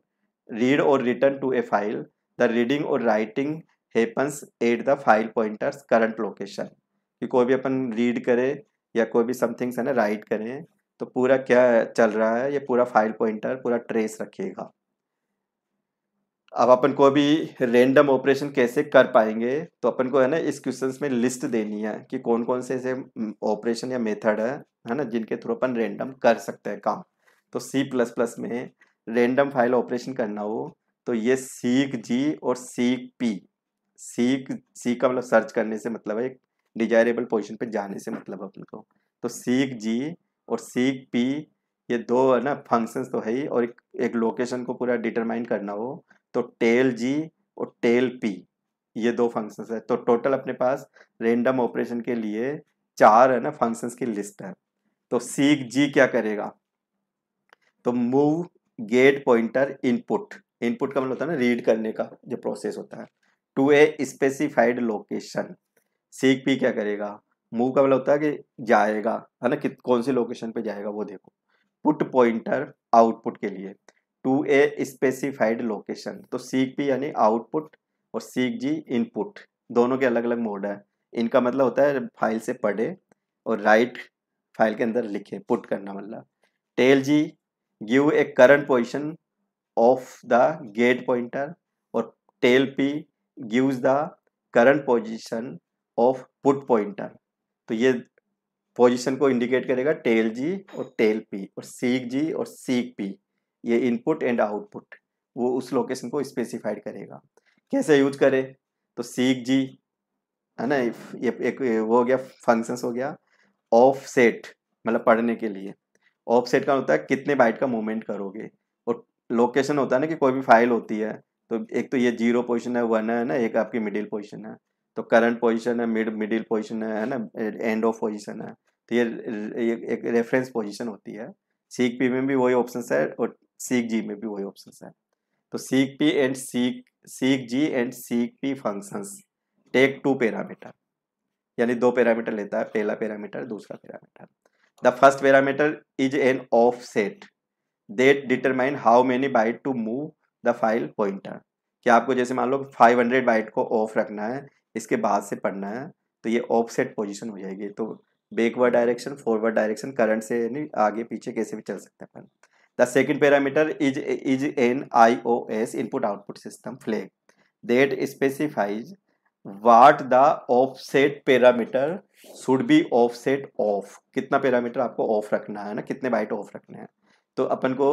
read और written to a file the reading और writing happens at the file pointers current location कि कोई भी अपन रीड करे या कोई भी समथिंग्स है ना राइट करें तो पूरा क्या चल रहा है ये पूरा फाइल पॉइंटर पूरा ट्रेस रखेगा अब अपन को भी रेंडम ऑपरेशन कैसे कर पाएंगे तो अपन को है ना इस क्वेश्चन में लिस्ट देनी है कि कौन कौन से ऐसे ऑपरेशन हम्म, या मेथड है है ना जिनके थ्रू अपन रेंडम कर सकते हैं काम तो सी प्लस प्लस में रेंडम फाइल ऑपरेशन करना हो तो ये सीख जी और सीख पी सीख सी का मतलब सर्च करने से मतलब है एक डिजायरेबल पोजिशन पे जाने से मतलब है अपने को तो सीख जी और सीख पी ये दो है ना फंक्शंस तो है ही और एक, एक लोकेशन को पूरा डिटरमाइन करना हो तो टेल जी और टेल पी ये दो फंक्शंस है तो टोटल अपने पास रेंडम ऑपरेशन के लिए चार है ना फंक्शंस की लिस्ट है तो सीख जी क्या करेगा तो move get pointer input input का मतलब होता है ना रीड करने का जो प्रोसेस होता है to a specified location seek P क्या करेगा मूव का मतलब होता है कि जाएगा है ना कौन सी लोकेशन पे जाएगा वो देखो पुट पॉइंटर आउटपुट के लिए टू ए स्पेसिफाइड लोकेशन तो सीख पी यानी आउटपुट और सीख जी इनपुट दोनों के अलग अलग मोड है इनका मतलब होता है फाइल से पढ़े और राइट फाइल के अंदर लिखे पुट करना मतलब tell G give a current position of the get pointer और tell P gives the current position of put pointer तो ये पोजीशन को इंडिकेट करेगा टेल जी और टेल पी और सीक जी और सीक पी ये इनपुट एंड आउटपुट वो उस लोकेशन को स्पेसिफाइड करेगा कैसे यूज करे तो सीक जी है ना ये एक वो हो गया फंक्शंस हो गया ऑफ सेट मतलब पढ़ने के लिए ऑफ सेट का मतलब होता है कितने बाइट का मूवमेंट करोगे लोकेशन होता है ना कि कोई भी फाइल होती है तो एक तो ये जीरो पोजिशन है वन है ना एक आपकी मिडिल पोजिशन है तो करंट पोजिशन है मिड मिडिल पोजिशन है ना एंड ऑफ पोजिशन है तो ये, एक रेफरेंस पोजिशन होती है सीक पी में भी वही ऑप्शन है और सीक जी में भी वही ऑप्शन है तो seek P and seek seek G and seek P function take two parameter यानी दो पैरामीटर लेता है पहला पैरामीटर दूसरा parameter the first parameter is an offset they determine how many byte to move the file pointer कि आपको जैसे मान लो 500 बाइट को ऑफ रखना है इसके बाद से पढ़ना है तो ये ऑफसेट पोजीशन हो जाएगी तो backward direction forward direction current से यानी आगे पीछे कैसे भी चल सकते हैं the second parameter is is an I O S input output system flag that specifies what the offset parameter should be offset of कितना पैरामीटर आपको ऑफ रखना है ना कितने बाइट ऑफ रखना है तो अपन को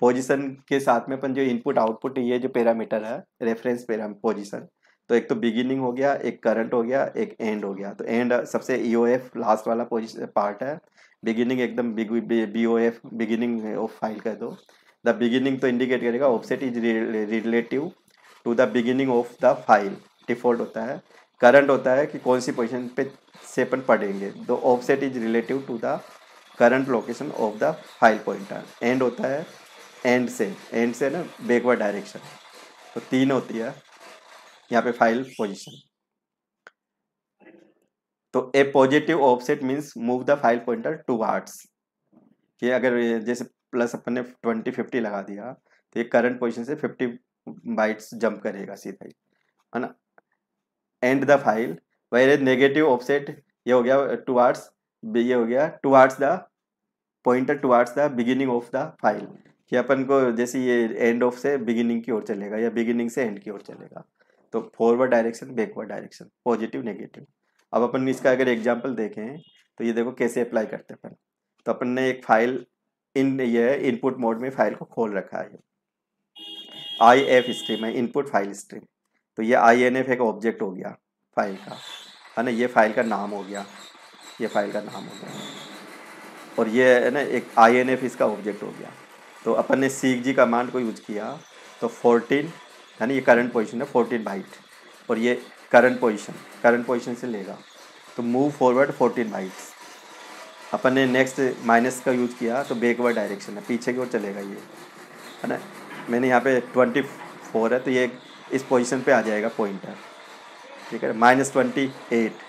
पोजीशन के साथ में अपन जो इनपुट आउटपुट ये जो पैरामीटर है रेफरेंस पोजीशन तो एक तो बिगिनिंग हो गया एक करंट हो गया एक एंड हो गया तो एंड सबसे ईओएफ e लास्ट वाला पोजिशन पार्ट है बिगिनिंग एकदम B O F beginning of file कह दो द बिगिनिंग तो इंडिकेट करेगा offset is relative to the beginning of the file default होता है करंट होता है कि कौन सी पोजिशन पे से अपन पढ़ेंगे the offset is relative to the current location of the file pointer end होता है एंड से एंड से ना बैकवर्ड डायरेक्शन तो तीन होती है यहाँ पे फाइल पोजिशन तो a positive offset means move the file pointer towards कि अगर जैसे प्लस अपन ने ट्वेंटी फिफ्टी लगा दिया तो ये करंट पोजिशन से फिफ्टी बाइट्स जंप करेगा सीधा ही है ना end the file where negative offset ये हो गया टू वार्ड्स ये हो गया towards the pointer towards the beginning of the file कि अपन को जैसे ये एंड ऑफ से बिगिनिंग की ओर चलेगा या बिगिनिंग से एंड की ओर चलेगा तो forward direction backward direction positive negative अब अपन इसका अगर एग्जाम्पल देखें तो ये देखो कैसे अप्लाई करते हैं अपन तो अपन ने एक फाइल इन ये इनपुट मोड में फाइल को खोल रखा है आई एफ स्ट्रीम है इनपुट फाइल स्ट्रीम तो ये आई एन एफ एक ऑब्जेक्ट हो गया फाइल का है ना ये फाइल का नाम हो गया ये फाइल का नाम हो गया और ये है ना एक आई एन एफ इसका ऑब्जेक्ट हो गया तो अपन ने सीख जी कमांड को यूज़ किया तो फोर्टीन है ना ये करंट पोजिशन है फोर्टीन बाइट और ये करंट पोजिशन करंट पोजिशन से लेगा तो मूव फॉरवर्ड फोर्टीन बाइट्स अपन ने नेक्स्ट माइनस का यूज किया तो बैकवर्ड डायरेक्शन है पीछे की ओर चलेगा ये है ना मैंने यहाँ पे ट्वेंटी फोर है तो ये इस पोजीशन पे आ जाएगा पॉइंटर ठीक है माइनस ट्वेंटी एट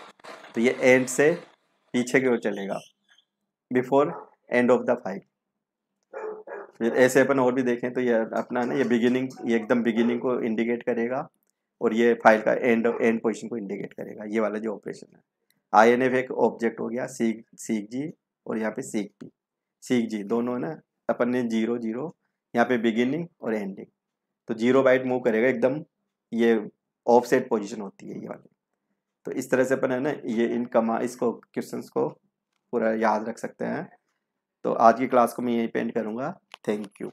तो ये एंड से पीछे की ओर चलेगा before end of the file ऐसे अपन और भी देखें तो ये अपना ना ये बिगिनिंग ये एकदम बिगिनिंग को इंडिकेट करेगा और ये फाइल का एंड एंड पोजिशन को इंडिकेट करेगा ये वाला जो ऑपरेशन है आई एन एफ एक ऑब्जेक्ट हो गया सी सी जी और यहाँ पे सी पी सी जी दोनों ना अपन ने जीरो जीरो यहाँ पे बिगिनिंग और एंडिंग तो जीरो बाइट मूव करेगा एकदम ये ऑफसेट पोजीशन होती है ये वाली तो इस तरह से अपन है ना ये इन कमा इसको क्वेश्चंस को पूरा याद रख सकते हैं तो आज की क्लास को मैं यही पेंट करूँगा थैंक यू